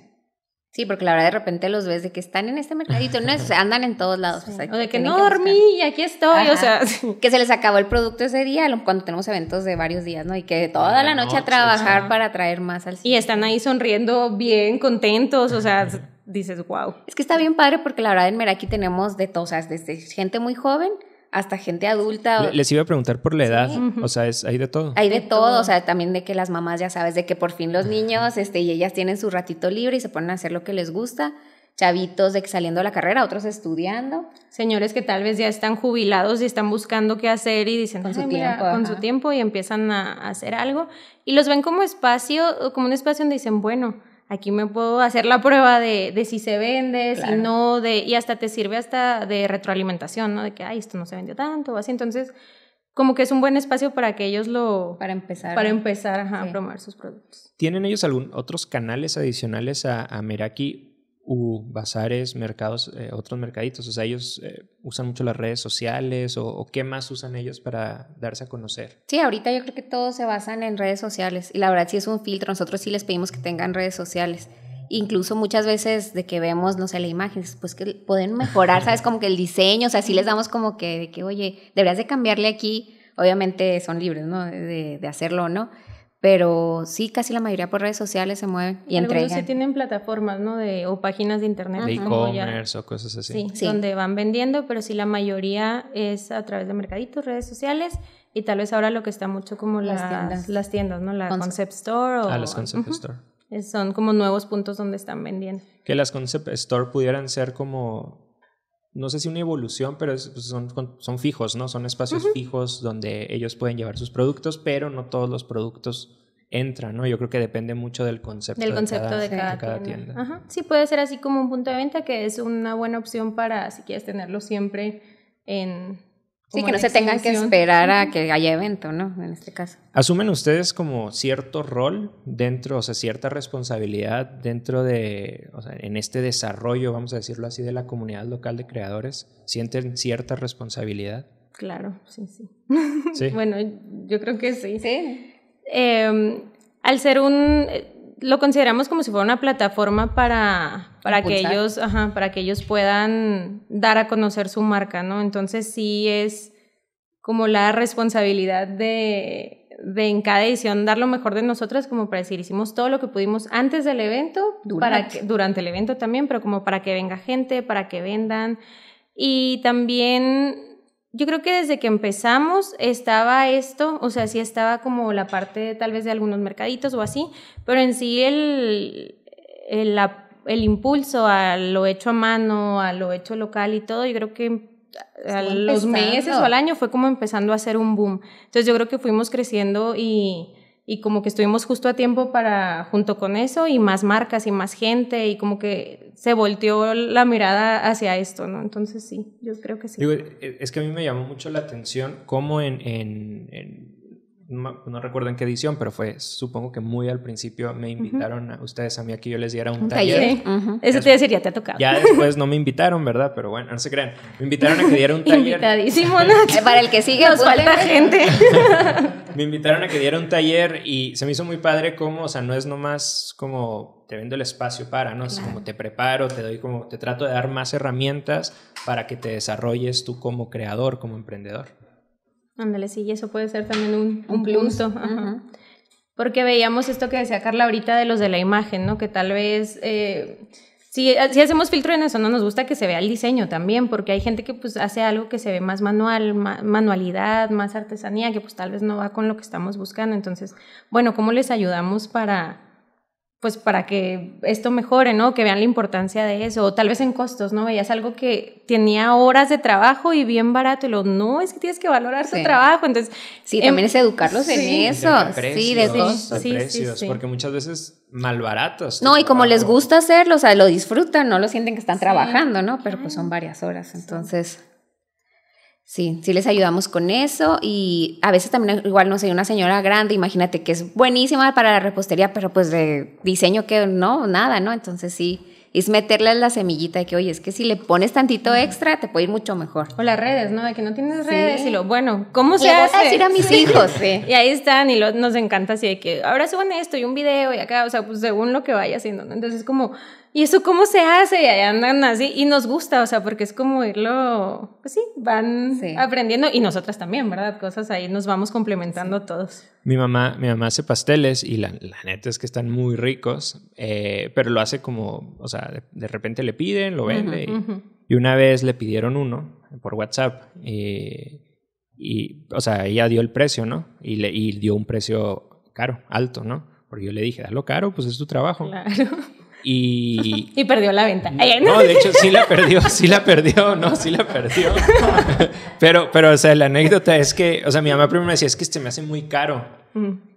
Sí, porque la verdad de repente los ves de que están en este mercadito, no es, andan en todos lados. O, de que, no dormí y aquí estoy, o sea. Que se les acabó el producto ese día, cuando tenemos eventos de varios días, ¿no? Y que toda la, noche, a trabajar para traer más al sitio. Y están ahí sonriendo bien, contentos, o sea, dices, wow. Es que está bien padre porque la verdad en Meraki tenemos de todo, o sea, gente muy joven hasta gente adulta. Les iba a preguntar por la edad, o sea, hay de todo. Hay de, todo. o sea, también de que las mamás ya sabes de que por fin los niños este, y ellas tienen su ratito libre y se ponen a hacer lo que les gusta. Chavitos de que saliendo de la carrera, otros estudiando. Señores que tal vez ya están jubilados y están buscando qué hacer y dicen con su, tiempo, con su tiempo y empiezan a hacer algo. Y los ven como espacio, como un espacio donde dicen, bueno, aquí me puedo hacer la prueba de, si se vende, si no, de, y hasta te sirve hasta de retroalimentación, ¿no? De que, ay, esto no se vendió tanto, o así. Entonces, como que es un buen espacio para que ellos lo... Para empezar. Para empezar a promover sus productos. ¿Tienen ellos algún otros canales adicionales a, a Meraki o bazares, mercados, eh, otros mercaditos. O sea, ellos eh, usan mucho las redes sociales o, qué más usan ellos para darse a conocer. Sí, ahorita yo creo que todos se basan en redes sociales y la verdad sí es un filtro. Nosotros sí les pedimos que tengan redes sociales. Incluso muchas veces de que vemos, no sé, la imagen, pues que pueden mejorar, ¿sabes? Como que el diseño, o sea, sí les damos como que, de que oye, deberías de cambiarle aquí. Obviamente son libres, ¿no? De, de hacerlo, ¿no? pero sí, casi la mayoría por redes sociales se mueven y Algunos entregan. sí tienen plataformas, ¿no? De, o páginas de internet. De e-commerce o cosas así. Sí, donde van vendiendo, pero sí la mayoría es a través de mercaditos, redes sociales y tal vez ahora lo que está mucho como las, las tiendas. ¿no? La concept store o... Ah, las concept store. son como nuevos puntos donde están vendiendo. Que las concept store pudieran ser como no sé si una evolución, pero pues, son, fijos, ¿no? Son espacios fijos donde ellos pueden llevar sus productos, pero no todos los productos entran, ¿no? Yo creo que depende mucho del concepto. Del concepto de cada, tienda. Sí, puede ser así como un punto de venta que es una buena opción para si quieres tenerlo siempre en, Sí, que no se tengan que esperar a que haya evento, ¿no? En este caso. ¿Asumen ustedes como cierto rol dentro, o sea, cierta responsabilidad dentro de, o sea, en este desarrollo, vamos a decirlo así, de la comunidad local de creadores? ¿Sienten cierta responsabilidad? Claro, sí, sí. ¿Sí? bueno, yo creo que sí. Sí. Em, al ser un lo consideramos como si fuera una plataforma para, para que ellos, para que ellos puedan dar a conocer su marca, ¿no? Entonces sí es como la responsabilidad de, de en cada edición dar lo mejor de nosotras, como para decir, hicimos todo lo que pudimos antes del evento, durante el evento también, pero como para que venga gente, para que vendan. Y también yo creo que desde que empezamos estaba esto, o sea, sí estaba como la parte tal vez de algunos mercaditos o así, pero en sí el, el impulso a lo hecho a mano, a lo hecho local y todo, yo creo que a los meses o al año fue como empezando a hacer un boom. Entonces yo creo que fuimos creciendo y y como que estuvimos justo a tiempo para, junto con eso, y más marcas y más gente, y como que se volteó la mirada hacia esto, ¿no? Entonces sí, yo creo que sí. E, es que a mí me llamó mucho la atención cómo en no, recuerdo en qué edición, pero fue, supongo que muy al principio me invitaron a ustedes a mí a que yo les diera un, taller. Eso te Eso te decir, ya te ha tocado. Ya después no me invitaron, ¿verdad? Pero bueno, no se crean. Me invitaron a que diera un taller. Invitadísimo, eh, Para el que sigue, nos falta gente. me invitaron a que diera un taller y se me hizo muy padre cómo, o sea, no es nomás como te vendo el espacio para, ¿no? Es como te preparo, te doy como, te trato de dar más herramientas para que te desarrolles tú como creador, como emprendedor. Ándale, sí, y eso puede ser también un, un, Porque veíamos esto que decía Carla ahorita de los de la imagen, ¿no? Que tal vez... Eh, si, eh, si, hacemos filtro en eso, no nos gusta que se vea el diseño también, porque hay gente que pues hace algo que se ve más manual, manualidad, más artesanía, que pues tal vez no va con lo que estamos buscando. Entonces, bueno, ¿cómo les ayudamos para, pues para que esto mejore, ¿no? Que vean la importancia de eso, o tal vez en costos, ¿no? Veías algo que tenía horas de trabajo y bien barato, y lo, no, es que tienes que valorar su trabajo, entonces... Sí, em, también es educarlos en eso, precios, sí, de precios, porque muchas veces mal baratos. No, y como les gusta hacerlo, o sea, lo disfrutan, no lo sienten que están trabajando, ¿no? Pero pues son varias horas, entonces... Sí, sí les ayudamos con eso y a veces también igual, no sé, una señora grande, imagínate que es buenísima para la repostería, pero pues de diseño que no, nada, ¿no? Entonces sí, es meterle la semillita de que, oye, es que si le pones tantito extra, te puede ir mucho mejor. O las redes, ¿no? De que no tienes redes y lo, bueno, ¿cómo se hace? a decir a mis hijos, Y ahí están y nos encanta así de que ahora suban esto y un video y acá, o sea, pues según lo que vaya haciendo, ¿no? Entonces es como ¿y eso cómo se hace? Y andan así, y nos gusta, o sea, porque es como irlo, pues sí, van aprendiendo, y nosotras también, ¿verdad? Cosas ahí nos vamos complementando todos. Mi mamá, mi mamá hace pasteles y la, neta es que están muy ricos, eh, pero lo hace como, o sea, de, repente le piden, lo vende, y, una vez le pidieron uno por WhatsApp, y, o sea, ella dio el precio, ¿no? Y, le, y dio un precio caro, alto, ¿no? Porque yo le dije, dalo caro, pues es tu trabajo. Claro. Y, perdió la venta. No, de hecho sí la perdió, sí la perdió, no, sí la perdió. pero, pero, o sea, la anécdota es que, o sea, mi mamá primero me decía, es que este me hace muy caro.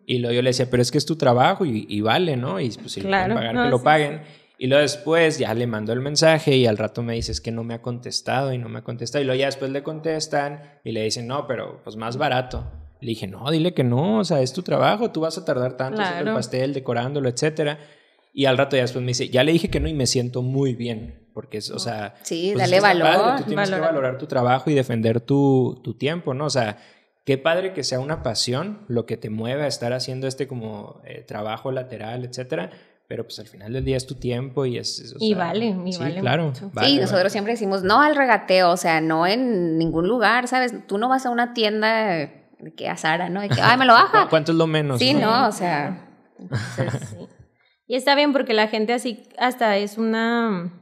Y luego yo le decía, pero es que es tu trabajo y, vale, ¿no? Y pues si claro, lo que lo paguen. Y luego después ya le mandó el mensaje y al rato me dice, es que no me ha contestado y no me ha contestado. Y luego ya después le contestan y le dicen, no, pero pues más barato. Le dije, no, dile que no, o sea, es tu trabajo, tú vas a tardar tanto en el pastel, decorándolo, etcétera y al rato ya después me dice, ya le dije que no y me siento muy bien, porque es, o sea... Sí, pues dale valor. tú tienes que valorar tu trabajo y defender tu, tu tiempo, ¿no? O sea, qué padre que sea una pasión lo que te mueve a estar haciendo este como eh, trabajo lateral, etcétera, pero pues al final del día es tu tiempo y es... y vale, y sí, vale. Claro. sí, nosotros siempre decimos no al regateo, o sea, no en ningún lugar, ¿sabes? Tú no vas a una tienda que a Sara, ¿no? De que, ay, me lo baja. ¿Cuánto es lo menos? Sí, no, o sea... sí. Y está bien porque la gente así hasta es una,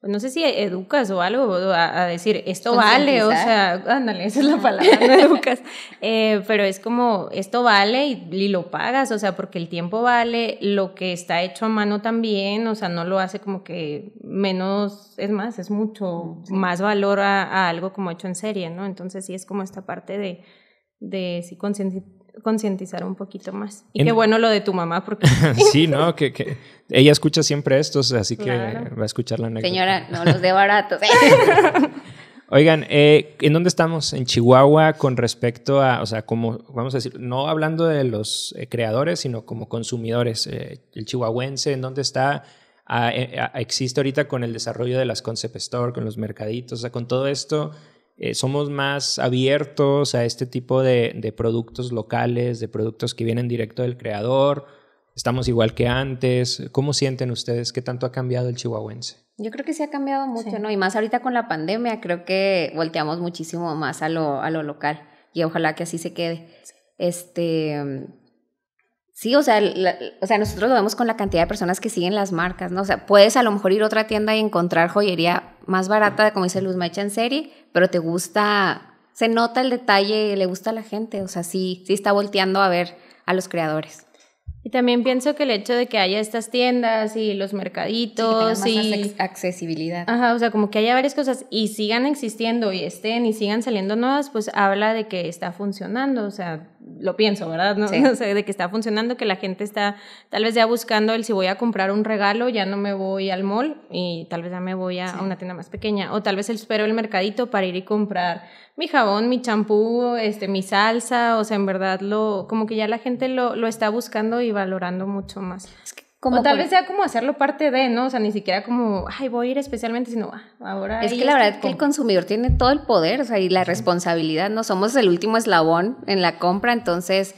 pues, no sé si educas o algo a, decir, esto vale, o sea, ándale, esa es la palabra, educas, eh, pero es como, esto vale y, lo pagas, o sea, porque el tiempo vale, lo que está hecho a mano también, o sea, no lo hace como que menos, es más, es mucho más valor a, algo como hecho en serie, ¿no? Entonces sí es como esta parte de, de conciencia, concientizar un poquito más. Y qué bueno lo de tu mamá, porque... sí, ¿no? Que, que, ella escucha siempre estos, así que va a escuchar la Señora, no los de baratos. ¿eh? Oigan, eh, ¿en dónde estamos? En Chihuahua con respecto a, o sea, como, vamos a decir, no hablando de los eh, creadores, sino como consumidores. el chihuahuense, ¿en dónde está? Ah, ah, existe ahorita con el desarrollo de las concept store, con los mercaditos, o sea, con todo esto, eh, somos más abiertos a este tipo de, productos locales, de productos que vienen directo del creador. Estamos igual que antes. ¿Cómo sienten ustedes? ¿Qué tanto ha cambiado el chihuahuense? Yo creo que sí ha cambiado mucho, ¿no? Y más ahorita con la pandemia, creo que volteamos muchísimo más a lo, a lo local y ojalá que así se quede. Este, Sí, o sea, o sea, nosotros lo vemos con la cantidad de personas que siguen las marcas, ¿no? O sea, puedes a lo mejor ir a otra tienda y encontrar joyería más barata, como dice Luz Mecha en serie, pero te gusta, se nota el detalle, le gusta a la gente, o sea, sí, sí está volteando a ver a los creadores. Y también pienso que el hecho de que haya estas tiendas y los mercaditos sí, que más y accesibilidad. Ajá, o sea, como que haya varias cosas y sigan existiendo y estén y sigan saliendo nuevas, pues habla de que está funcionando, o sea, lo pienso, ¿verdad? ¿No? Sí. de que está funcionando, que la gente está tal vez ya buscando el si voy a comprar un regalo, ya no me voy al mall y tal vez ya me voy a, una tienda más pequeña. O tal vez espero el mercadito para ir y comprar mi jabón, mi champú, este, mi salsa. O sea, en verdad, lo, como que ya la gente lo, lo está buscando y valorando mucho más. Como tal vez sea como hacerlo parte de, ¿no? O sea, ni siquiera como, ay, voy a ir especialmente, sino, ah, ahora... Es que la verdad es que el consumidor tiene todo el poder, o sea, y la responsabilidad, ¿no? Somos el último eslabón en la compra, entonces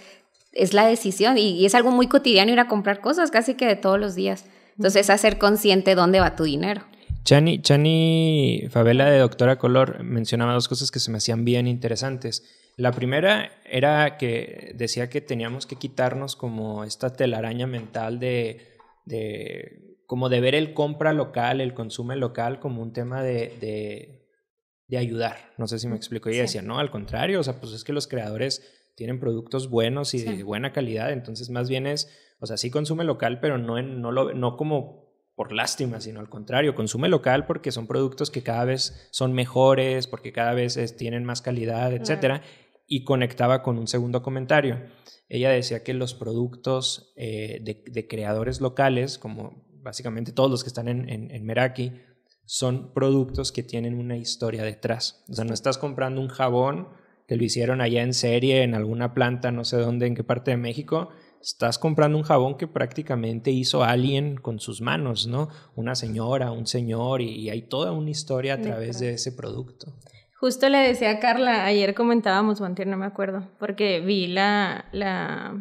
es la decisión y, es algo muy cotidiano ir a comprar cosas casi que de todos los días. Entonces, hacer consciente dónde va tu dinero. Chani, Chani Favela de Doctora Color mencionaba dos cosas que se me hacían bien interesantes. La primera era que decía que teníamos que quitarnos como esta telaraña mental de de como de ver el compra local, el consumo local como un tema de, de, de ayudar. No sé si me explico. Y decía, no, al contrario, o sea, pues es que los creadores tienen productos buenos y de buena calidad, entonces más bien es, o sea, sí consume local, pero no, en, no, lo, no como por lástima, sino al contrario, consume local porque son productos que cada vez son mejores, porque cada vez tienen más calidad, etcétera y conectaba con un segundo comentario. Ella decía que los productos eh, de, creadores locales, como básicamente todos los que están en, Meraki, son productos que tienen una historia detrás. O sea, no estás comprando un jabón que lo hicieron allá en serie, en alguna planta, no sé dónde, en qué parte de México. Estás comprando un jabón que prácticamente hizo alguien con sus manos, ¿no? Una señora, un señor, y, y hay toda una historia a través de ese producto. Justo le decía a Carla, ayer comentábamos, o no me acuerdo, porque vi la, la,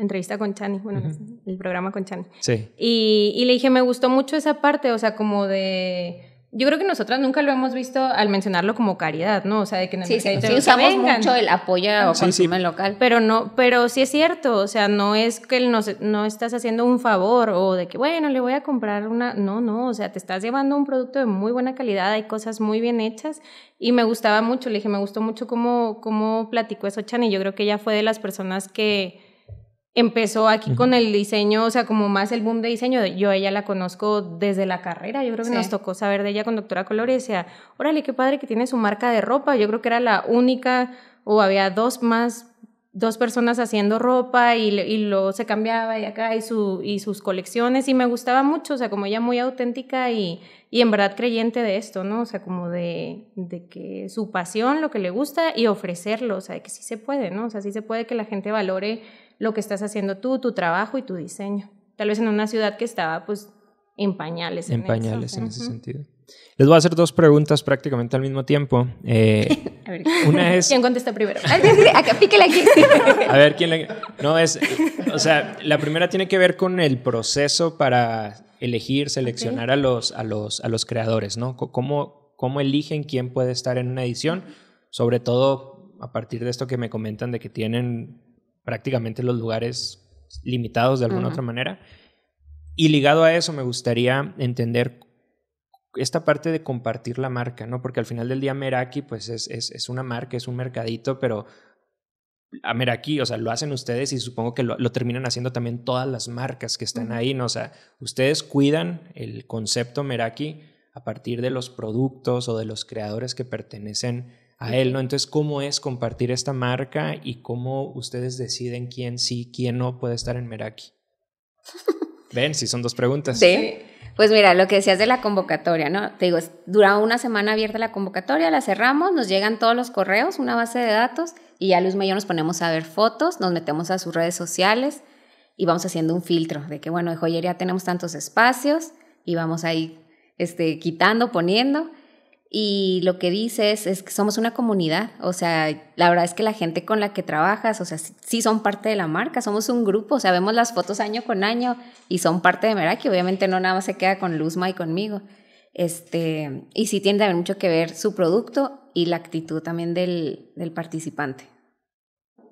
entrevista con Chani, bueno, el programa con Chani. Sí. Y, y, le dije, me gustó mucho esa parte, o sea, como de yo creo que nosotras nunca lo hemos visto al mencionarlo como caridad, ¿no? O sea, de que en sí, sí, usamos mucho el apoyo o sí, consumo local. Pero no, pero sí es cierto, o sea, no es que no, no estás haciendo un favor o de que, bueno, le voy a comprar una, no, no, o sea, te estás llevando un producto de muy buena calidad, hay cosas muy bien hechas y me gustaba mucho, le dije, me gustó mucho cómo, cómo platicó eso Chani, yo creo que ella fue de las personas que empezó aquí con el diseño, o sea, como más el boom de diseño. Yo ella la conozco desde la carrera, yo creo que nos tocó saber de ella con Doctora Color y decía, órale, qué padre que tiene su marca de ropa. Yo creo que era la única o había dos más dos personas haciendo ropa y, y luego se cambiaba y acá y, su, y sus colecciones y me gustaba mucho, o sea, como ella muy auténtica y, y en verdad creyente de esto, ¿no? O sea, como de, de, que su pasión, lo que le gusta y ofrecerlo, o sea, que sí se puede, ¿no? O sea, sí se puede que la gente valore lo que estás haciendo tú, tu trabajo y tu diseño. Tal vez en una ciudad que estaba pues en pañales. En, pañales en ese sentido. Les voy a hacer dos preguntas prácticamente al mismo tiempo. Eh, una es... ¿Quién contesta primero? a ver, ¿quién le No, es... O sea, la primera tiene que ver con el proceso para elegir, seleccionar a, los, a, los, a los creadores, ¿no? cómo, eligen quién puede estar en una edición? Sobre todo a partir de esto que me comentan de que tienen prácticamente los lugares limitados de alguna otra manera. Y ligado a eso, me gustaría entender esta parte de compartir la marca, ¿no? Porque al final del día Meraki, pues es, es, una marca, es un mercadito, pero a Meraki, o sea, lo hacen ustedes y supongo que lo, terminan haciendo también todas las marcas que están ahí, ¿no? O sea, ustedes cuidan el concepto Meraki a partir de los productos o de los creadores que pertenecen a él, ¿no? Entonces, ¿cómo es compartir esta marca y cómo ustedes deciden quién sí, quién no puede estar en Meraki? Ven, si son dos preguntas. Sí. Pues mira, lo que decías de la convocatoria, ¿no? Te digo, duraba una semana abierta la convocatoria, la cerramos, nos llegan todos los correos, una base de datos, y ya Luzma y yo nos ponemos a ver fotos, nos metemos a sus redes sociales y vamos haciendo un filtro de que, bueno, de joyería tenemos tantos espacios y vamos ahí este, quitando, poniendo y lo que dices es que somos una comunidad, o sea, la verdad es que la gente con la que trabajas, o sea, sí son parte de la marca, somos un grupo, o sea, vemos las fotos año con año y son parte de Meraki, obviamente no nada más se queda con Luzma y conmigo. Este, y sí tiene haber mucho que ver su producto y la actitud también del, del participante.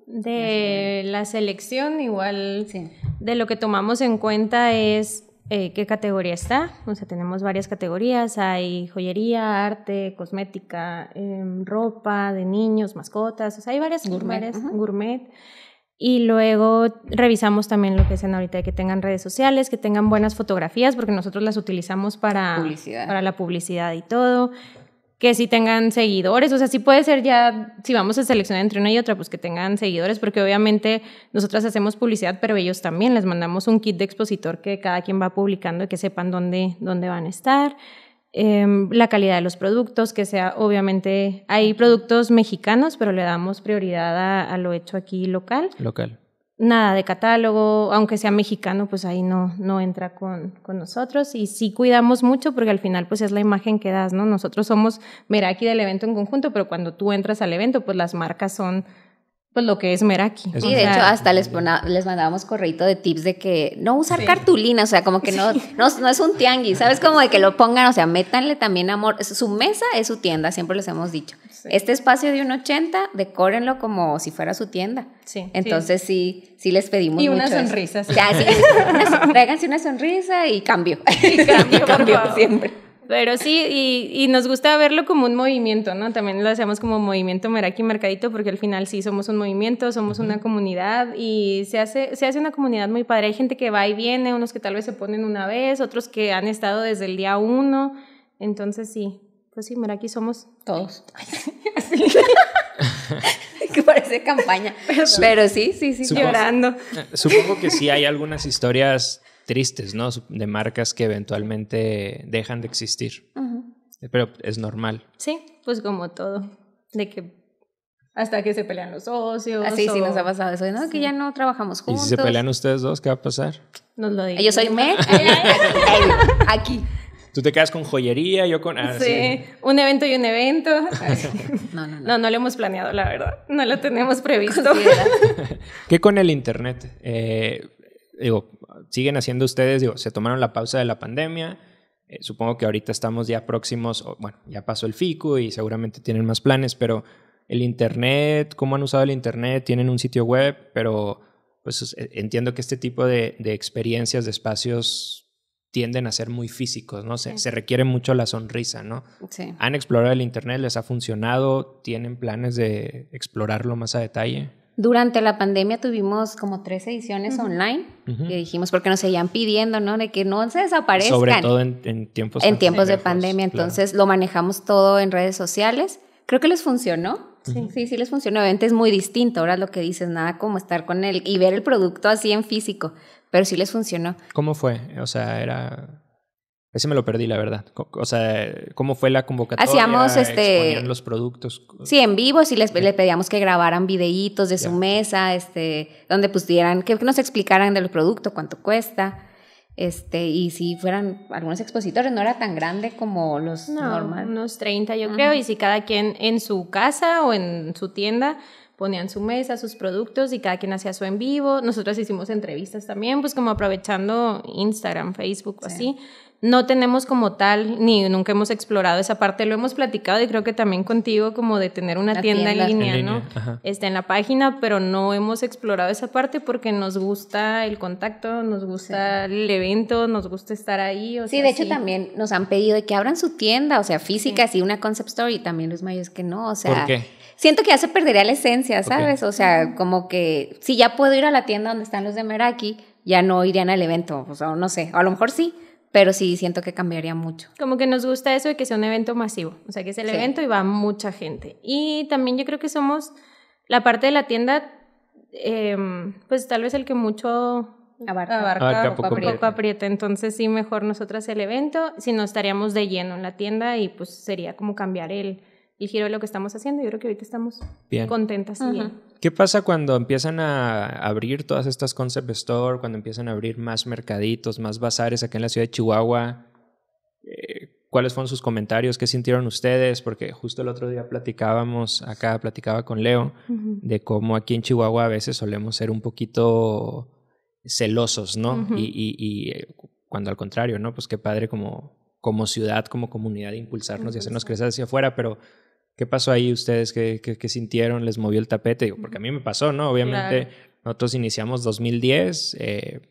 De la selección, igual, sí. de lo que tomamos en cuenta es eh, qué categoría está. O sea, tenemos varias categorías. Hay joyería, arte, cosmética, em, ropa de niños, mascotas. O sea, hay varias gourmet. gourmet. Y luego revisamos también lo que hacen ahorita, que tengan redes sociales, que tengan buenas fotografías, porque nosotros las utilizamos para, para la publicidad y todo que sí tengan seguidores, o sea, sí puede ser ya, si vamos a seleccionar entre una y otra, pues que tengan seguidores, porque obviamente nosotras hacemos publicidad, pero ellos también les mandamos un kit de expositor que cada quien va publicando y que sepan dónde, dónde van a estar, em, la calidad de los productos, que sea, obviamente, hay productos mexicanos, pero le damos prioridad a, a lo hecho aquí local. Local nada de catálogo, aunque sea mexicano, pues ahí no, no entra con, con, nosotros y sí cuidamos mucho porque al final pues es la imagen que das, ¿no? Nosotros somos Meraki del evento en conjunto, pero cuando tú entras al evento pues las marcas son pues lo que es Meraki. Sí, de hecho hasta les, les mandábamos correito de tips de que no usar cartulina, o sea, como que no, no, no, es un tianguis, ¿sabes? Como de que lo pongan, o sea, métanle también amor. Su mesa es su tienda, siempre les hemos dicho. Este espacio de un 80, decórenlo como si fuera su tienda. Sí. Entonces sí, sí, les pedimos y sonrisas. una sonrisa. Sí. una, sonrisa y cambio. Y cambio, cambio siempre. Pero sí, y, y, nos gusta verlo como un movimiento, ¿no? También lo hacemos como movimiento Meraki Mercadito, porque al final sí somos un movimiento, somos una comunidad y se hace, se hace una comunidad muy padre. Hay gente que va y viene, unos que tal vez se ponen una vez, otros que han estado desde el día uno. Entonces sí, pues sí, mira, aquí somos todos. que parece campaña. Pero, sí, sí, sí, llorando. Eh, supongo que sí hay algunas historias tristes, ¿no? De marcas que eventualmente dejan de existir. Eh, pero es normal. Sí, pues como todo. De que hasta que se pelean los socios. Así ah, sí nos ha pasado eso, Que ya no trabajamos juntos. ¿Y si se pelean ustedes dos, qué va a pasar? Nos lo digo. Yo soy me aquí. Tú te quedas con joyería, yo con... Ah, sí. un evento y un evento. no, no, lo hemos planeado, la verdad. No lo tenemos previsto. ¿Qué con el Internet? Eh, digo, siguen haciendo ustedes, se tomaron la pausa de la pandemia. Eh, supongo que ahorita estamos ya próximos, bueno, ya pasó el FICU y seguramente tienen más planes, pero el Internet, ¿cómo han usado el Internet? Tienen un sitio web, pero pues eh, entiendo que este tipo de, de experiencias, de espacios tienden a ser muy físicos, ¿no? Se, se, requiere mucho la sonrisa, ¿no? ¿Han explorado el Internet? ¿Les ha funcionado? ¿Tienen planes de explorarlo más a detalle? Durante la pandemia tuvimos como tres ediciones online que dijimos porque nos seguían pidiendo, ¿no? De que no se desaparezcan. Sobre todo en, en tiempos En tiempos de pandemia, entonces lo manejamos todo en redes sociales. Creo que les funcionó. Sí. sí, sí les funcionó. Obviamente es muy distinto ahora lo que dices, nada como estar con él y ver el producto así en físico pero sí les funcionó. ¿Cómo fue? O sea, era... Ese me lo perdí, la verdad. O sea, ¿cómo fue la convocatoria? Hacíamos este... los productos. Sí, en vivo, sí les, pedíamos que grabaran videitos de su mesa, este, donde pusieran, que nos explicaran del producto, cuánto cuesta. Este, y si fueran algunos expositores, no era tan grande como los no, normales. Unos 30, yo creo, y si cada quien en su casa o en su tienda ponían su mesa, sus productos y cada quien hacía su en vivo. Nosotros hicimos entrevistas también, pues como aprovechando Instagram, Facebook o así. No tenemos como tal, ni nunca hemos explorado esa parte, lo hemos platicado y creo que también contigo como de tener una tienda, en línea, ¿no? Está en la página, pero no hemos explorado esa parte porque nos gusta el contacto, nos gusta el evento, nos gusta estar ahí. O sí, de hecho también nos han pedido que abran su tienda, o sea, física, sí, una concept store y también los mayores que no, o sea... ¿Por qué? siento que ya se perdería la esencia, ¿sabes? O sea, como que si ya puedo ir a la tienda donde están los de Meraki, ya no irían al evento, o sea, no sé, a lo mejor sí, pero sí siento que cambiaría mucho. Como que nos gusta eso de que sea un evento masivo, o sea, que es el evento y va mucha gente. Y también yo creo que somos la parte de la tienda, em, pues tal vez el que mucho abarca, abarca, ah, poco, aprieta. poco, aprieta. Entonces sí, mejor nosotras el evento, si no estaríamos de lleno en la tienda y pues sería como cambiar el el giro de lo que estamos haciendo. Yo creo que ahorita estamos contentas. ¿Qué pasa cuando empiezan a abrir todas estas concept store, cuando empiezan a abrir más mercaditos, más bazares acá en la ciudad de Chihuahua? Eh, ¿Cuáles fueron sus comentarios? ¿Qué sintieron ustedes? Porque justo el otro día platicábamos acá, platicaba con Leo, de cómo aquí en Chihuahua a veces solemos ser un poquito celosos, ¿no? y eh, cuando al contrario, ¿no? Pues qué padre como como ciudad, como comunidad, impulsarnos y hacernos crecer hacia afuera, pero ¿qué pasó ahí ustedes? ¿Qué, sintieron? ¿Les movió el tapete? Digo, porque a mí me pasó, ¿no? Obviamente, nosotros iniciamos 2010, eh,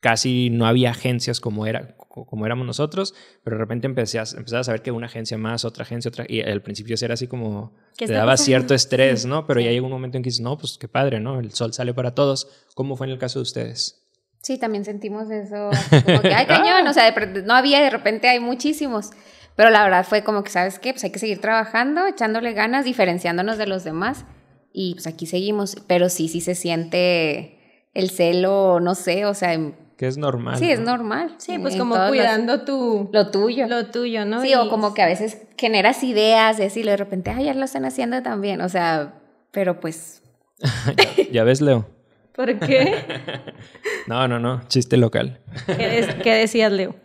casi no había agencias como, era, como éramos nosotros, pero de repente empecé a, saber que una agencia más, otra agencia, otra, y al principio era así como, te daba cierto estrés, ¿no? Pero ya llegó un momento en que dices, no, pues qué padre, ¿no? El sol sale para todos. ¿Cómo fue en el caso de ustedes? Sí, también sentimos eso, como que, ay, cañón, o sea, no había, de repente hay muchísimos, pero la verdad fue como que, ¿sabes qué? Pues hay que seguir trabajando, echándole ganas, diferenciándonos de los demás, y pues aquí seguimos, pero sí, sí se siente el celo, no sé, o sea... Que es normal. Sí, es normal. Sí, pues como cuidando tu... Lo tuyo. Lo tuyo, ¿no? Sí, y o como que a veces generas ideas y de repente, ay, ya lo están haciendo también, o sea, pero pues... ya ves, Leo. ¿Por qué? no, no, no, chiste local. ¿Qué, decías, Leo?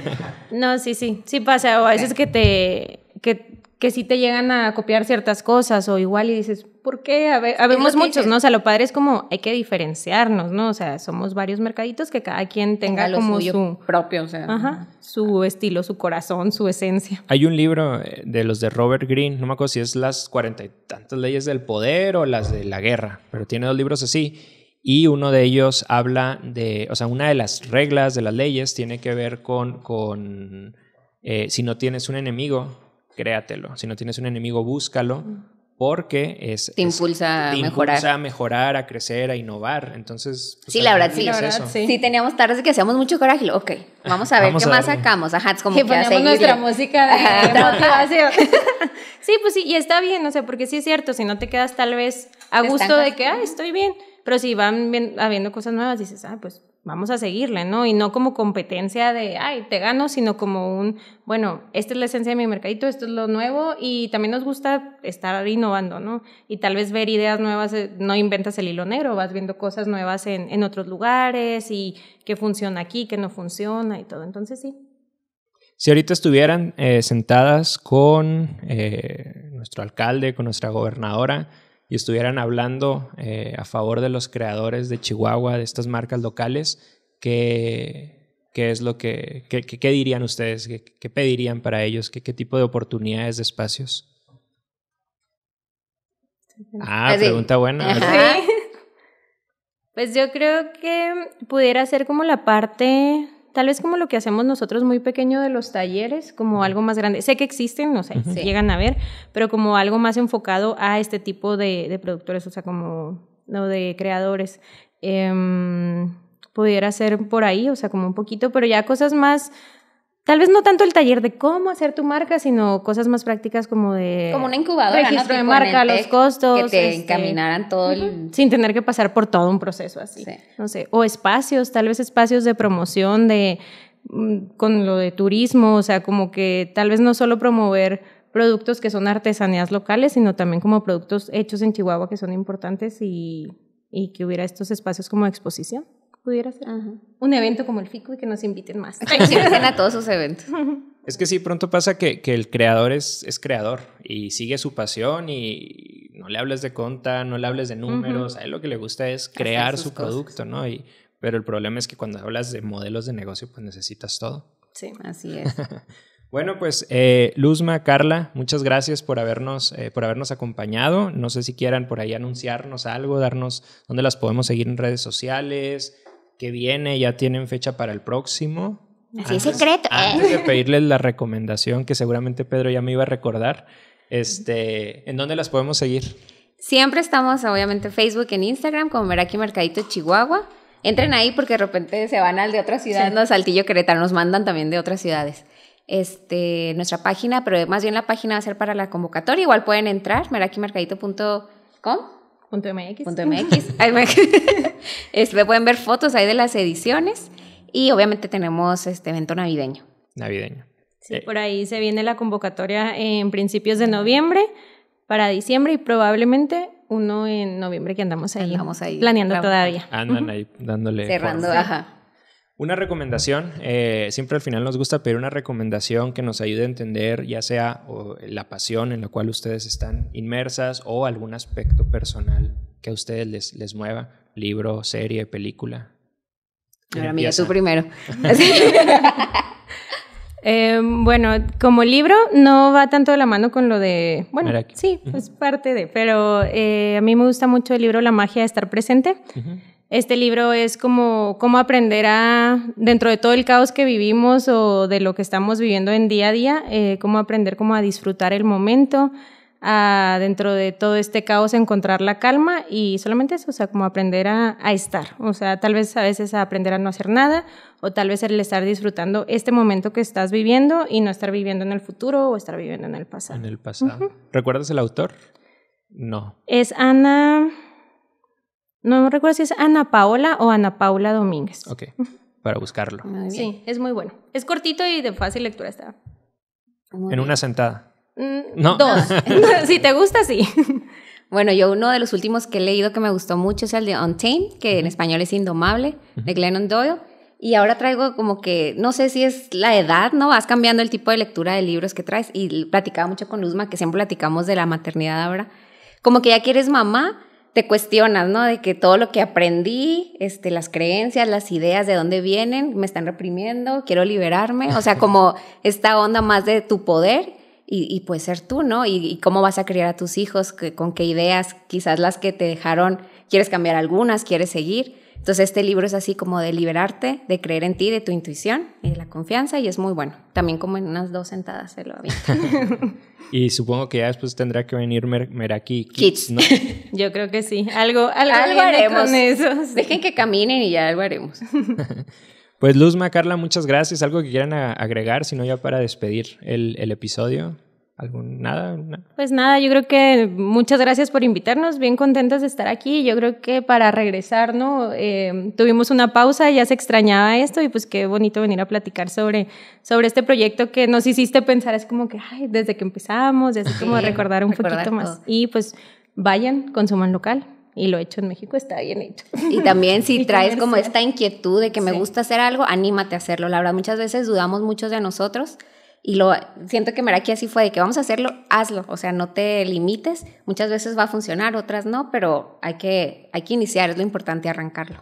no, sí, sí, sí pasa, o a veces que te, que, que sí te llegan a copiar ciertas cosas o igual y dices, ¿por qué? Habemos muchos, ¿no? O sea, lo padre es como hay que diferenciarnos, ¿no? O sea, somos varios mercaditos que cada quien tenga, tenga como su propio, o sea, ajá, su estilo, su corazón, su esencia. Hay un libro eh, de los de Robert Greene, no me acuerdo si es las cuarenta y tantas leyes del poder o las de la guerra, pero tiene dos libros así y uno de ellos habla de, o sea, una de las reglas de las leyes tiene que ver con, con eh, si no tienes un enemigo, créatelo, si no tienes un enemigo, búscalo, porque es... Te impulsa a mejorar. a mejorar, a crecer, a innovar. Entonces... Pues, sí, la verdad, sí, sí. teníamos tardes que hacíamos mucho coraje. Ok, vamos a ver qué más sacamos. Ajá, es como que ponemos nuestra música de sí, pues sí, y está bien, o sea, porque sí es cierto, si no te quedas tal vez a gusto de que, ah, estoy bien pero si van viendo habiendo cosas nuevas, dices, ah, pues vamos a seguirle, ¿no? Y no como competencia de, ay, te gano, sino como un, bueno, esta es la esencia de mi mercadito, esto es lo nuevo y también nos gusta estar innovando, ¿no? Y tal vez ver ideas nuevas, eh, no inventas el hilo negro, vas viendo cosas nuevas en, otros lugares y qué funciona aquí, qué no funciona y todo, entonces sí. Si ahorita estuvieran eh, sentadas con eh, nuestro alcalde, con nuestra gobernadora, y estuvieran hablando eh, a favor de los creadores de Chihuahua, de estas marcas locales, ¿qué, es lo que, dirían ustedes? ¿Qué, pedirían para ellos? ¿Qué, tipo de oportunidades, de espacios? Ah, pregunta buena. Pues yo creo que pudiera ser como la parte tal vez como lo que hacemos nosotros muy pequeño de los talleres, como algo más grande. Sé que existen, no sé, se llegan a ver, pero como algo más enfocado a este tipo de, productores, o sea, como, no, de creadores. Eh, pudiera ser por ahí, o sea, como un poquito, pero ya cosas más Tal vez no tanto el taller de cómo hacer tu marca, sino cosas más prácticas como de... Como una incubadora. Registro de marca, los costos. Que te este, encaminaran todo el... sin tener que pasar por todo un proceso así. No sé, o espacios, tal vez espacios de promoción, de mm, con lo de turismo, o sea, como que tal vez no solo promover productos que son artesanías locales, sino también como productos hechos en Chihuahua que son importantes y, y que hubiera estos espacios como exposición pudiera ser un evento como el FICO... y que nos inviten más. Que a todos esos eventos. Es que sí, pronto pasa que, que el creador es, es, creador y sigue su pasión y no le hables de conta, no le hables de números, a él lo que le gusta es crear su producto, ¿no? Y, pero el problema es que cuando hablas de modelos de negocio, pues necesitas todo. Sí, así es. Bueno, pues eh, Luzma, Carla, muchas gracias por habernos, eh, por habernos acompañado. No sé si quieran por ahí anunciarnos algo, darnos dónde las podemos seguir en redes sociales, que viene, ya tienen fecha para el próximo. Así es secreto. ¿eh? Antes de pedirles la recomendación, que seguramente Pedro ya me iba a recordar, este, ¿en dónde las podemos seguir? Siempre estamos, obviamente, Facebook, en Instagram, como Meraki Mercadito Chihuahua. Entren ahí porque de repente se van al de otra ciudad, sí. Saltillo Querétaro, nos mandan también de otras ciudades. Este, nuestra página, pero más bien la página va a ser para la convocatoria. Igual pueden entrar, merakimercadito.com Punto .mx. .mx. Este, pueden ver fotos ahí de las ediciones y obviamente tenemos este evento navideño. Navideño. Sí, eh, por ahí se viene la convocatoria en principios de noviembre para diciembre y probablemente uno en noviembre que andamos ahí. planeando todavía. Andan ahí dándole. Cerrando, ajá. Una recomendación, eh, siempre al final nos gusta pedir una recomendación que nos ayude a entender ya sea la pasión en la cual ustedes están inmersas o algún aspecto personal que a ustedes les, les mueva, libro, serie, película. Ahora mira tú primero. Eh, bueno, como libro no va tanto de la mano con lo de, bueno, sí, es parte de, pero eh, a mí me gusta mucho el libro La magia de estar presente. Este libro es como cómo aprender a, dentro de todo el caos que vivimos o de lo que estamos viviendo en día a día, eh, cómo aprender como a disfrutar el momento, a, dentro de todo este caos encontrar la calma y solamente eso, o sea, como aprender a, estar, o sea, tal vez a veces a aprender a no hacer nada o tal vez el estar disfrutando este momento que estás viviendo y no estar viviendo en el futuro o estar viviendo en el pasado. En el pasado. ¿Recuerdas el autor? No. Es Ana... No me recuerdo si es Ana Paola o Ana Paula Domínguez. Ok, para buscarlo. Sí, es muy bueno. Es cortito y de fácil lectura está. en una sentada. Mm, no. Dos. si te gusta, sí. Bueno, yo uno de los últimos que he leído que me gustó mucho es el de Untamed, que en español es Indomable, de Glennon Doyle. Y ahora traigo como que, no sé si es la edad, ¿no? Vas cambiando el tipo de lectura de libros que traes. Y platicaba mucho con Luzma, que siempre platicamos de la maternidad ahora. Como que ya quieres mamá, te cuestionas, ¿no? De que todo lo que aprendí, este, las creencias, las ideas, de dónde vienen, me están reprimiendo, quiero liberarme, o sea, como esta onda más de tu poder y, puede ser tú, ¿no? Y, cómo vas a criar a tus hijos, con qué ideas, quizás las que te dejaron, quieres cambiar algunas, quieres seguir. Entonces este libro es así como de liberarte, de creer en ti, de tu intuición y de la confianza y es muy bueno. También como en unas dos sentadas se lo aviento. y supongo que ya después tendrá que venir Meraki Kids, ¿no? Yo creo que sí. Algo, algo, haremos. eso, Dejen que caminen y ya algo haremos. pues Luzma, Carla, muchas gracias. ¿Algo que quieran agregar, si no ya para despedir el, el episodio? ¿Algún, nada, Pues nada, yo creo que muchas gracias por invitarnos, bien contentas de estar aquí. Yo creo que para regresar, ¿no? Em, tuvimos una pausa, ya se extrañaba esto y pues qué bonito venir a platicar sobre, sobre este proyecto que nos hiciste pensar, es como que, desde que empezamos, es como recordar un poquito más. Y pues vayan, consuman local, y lo hecho en México está bien hecho. Y también si traes como esta inquietud de que me gusta hacer algo, anímate a hacerlo. La verdad, muchas veces dudamos muchos de nosotros y lo siento que Maraki así fue de que vamos a hacerlo, hazlo, o sea, no te limites. Muchas veces va a funcionar, otras no, pero hay que, hay que iniciar, es lo importante arrancarlo.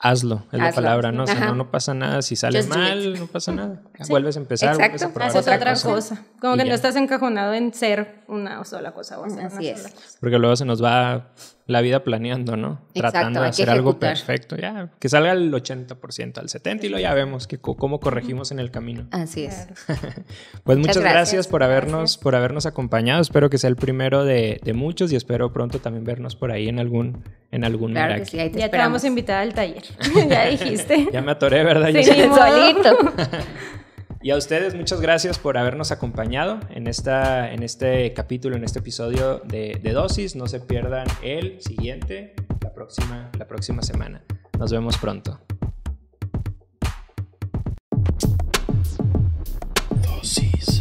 Hazlo, es la palabra, ¿no? no, pasa nada, si sale mal, no pasa nada. Vuelves a empezar, Exacto. otra, cosa. Como que no estás encajonado en ser una sola cosa Así es. Porque luego se nos va la vida planeando, ¿no? Tratando de hacer algo perfecto, ya, que salga el 80%, al 70% y lo ya vemos que, cómo corregimos en el camino. Así es. pues muchas, gracias. por habernos por habernos acompañado, espero que sea el primero de, muchos y espero pronto también vernos por ahí en algún en algún claro que sí, ahí te Ya esperamos. te vamos a al taller, ya dijiste. ya me atoré, ¿verdad? Sí, Yo solito. Y a ustedes muchas gracias por habernos acompañado en, esta, en este capítulo, en este episodio de, Dosis. No se pierdan el siguiente, la próxima, la próxima semana. Nos vemos pronto. Dosis.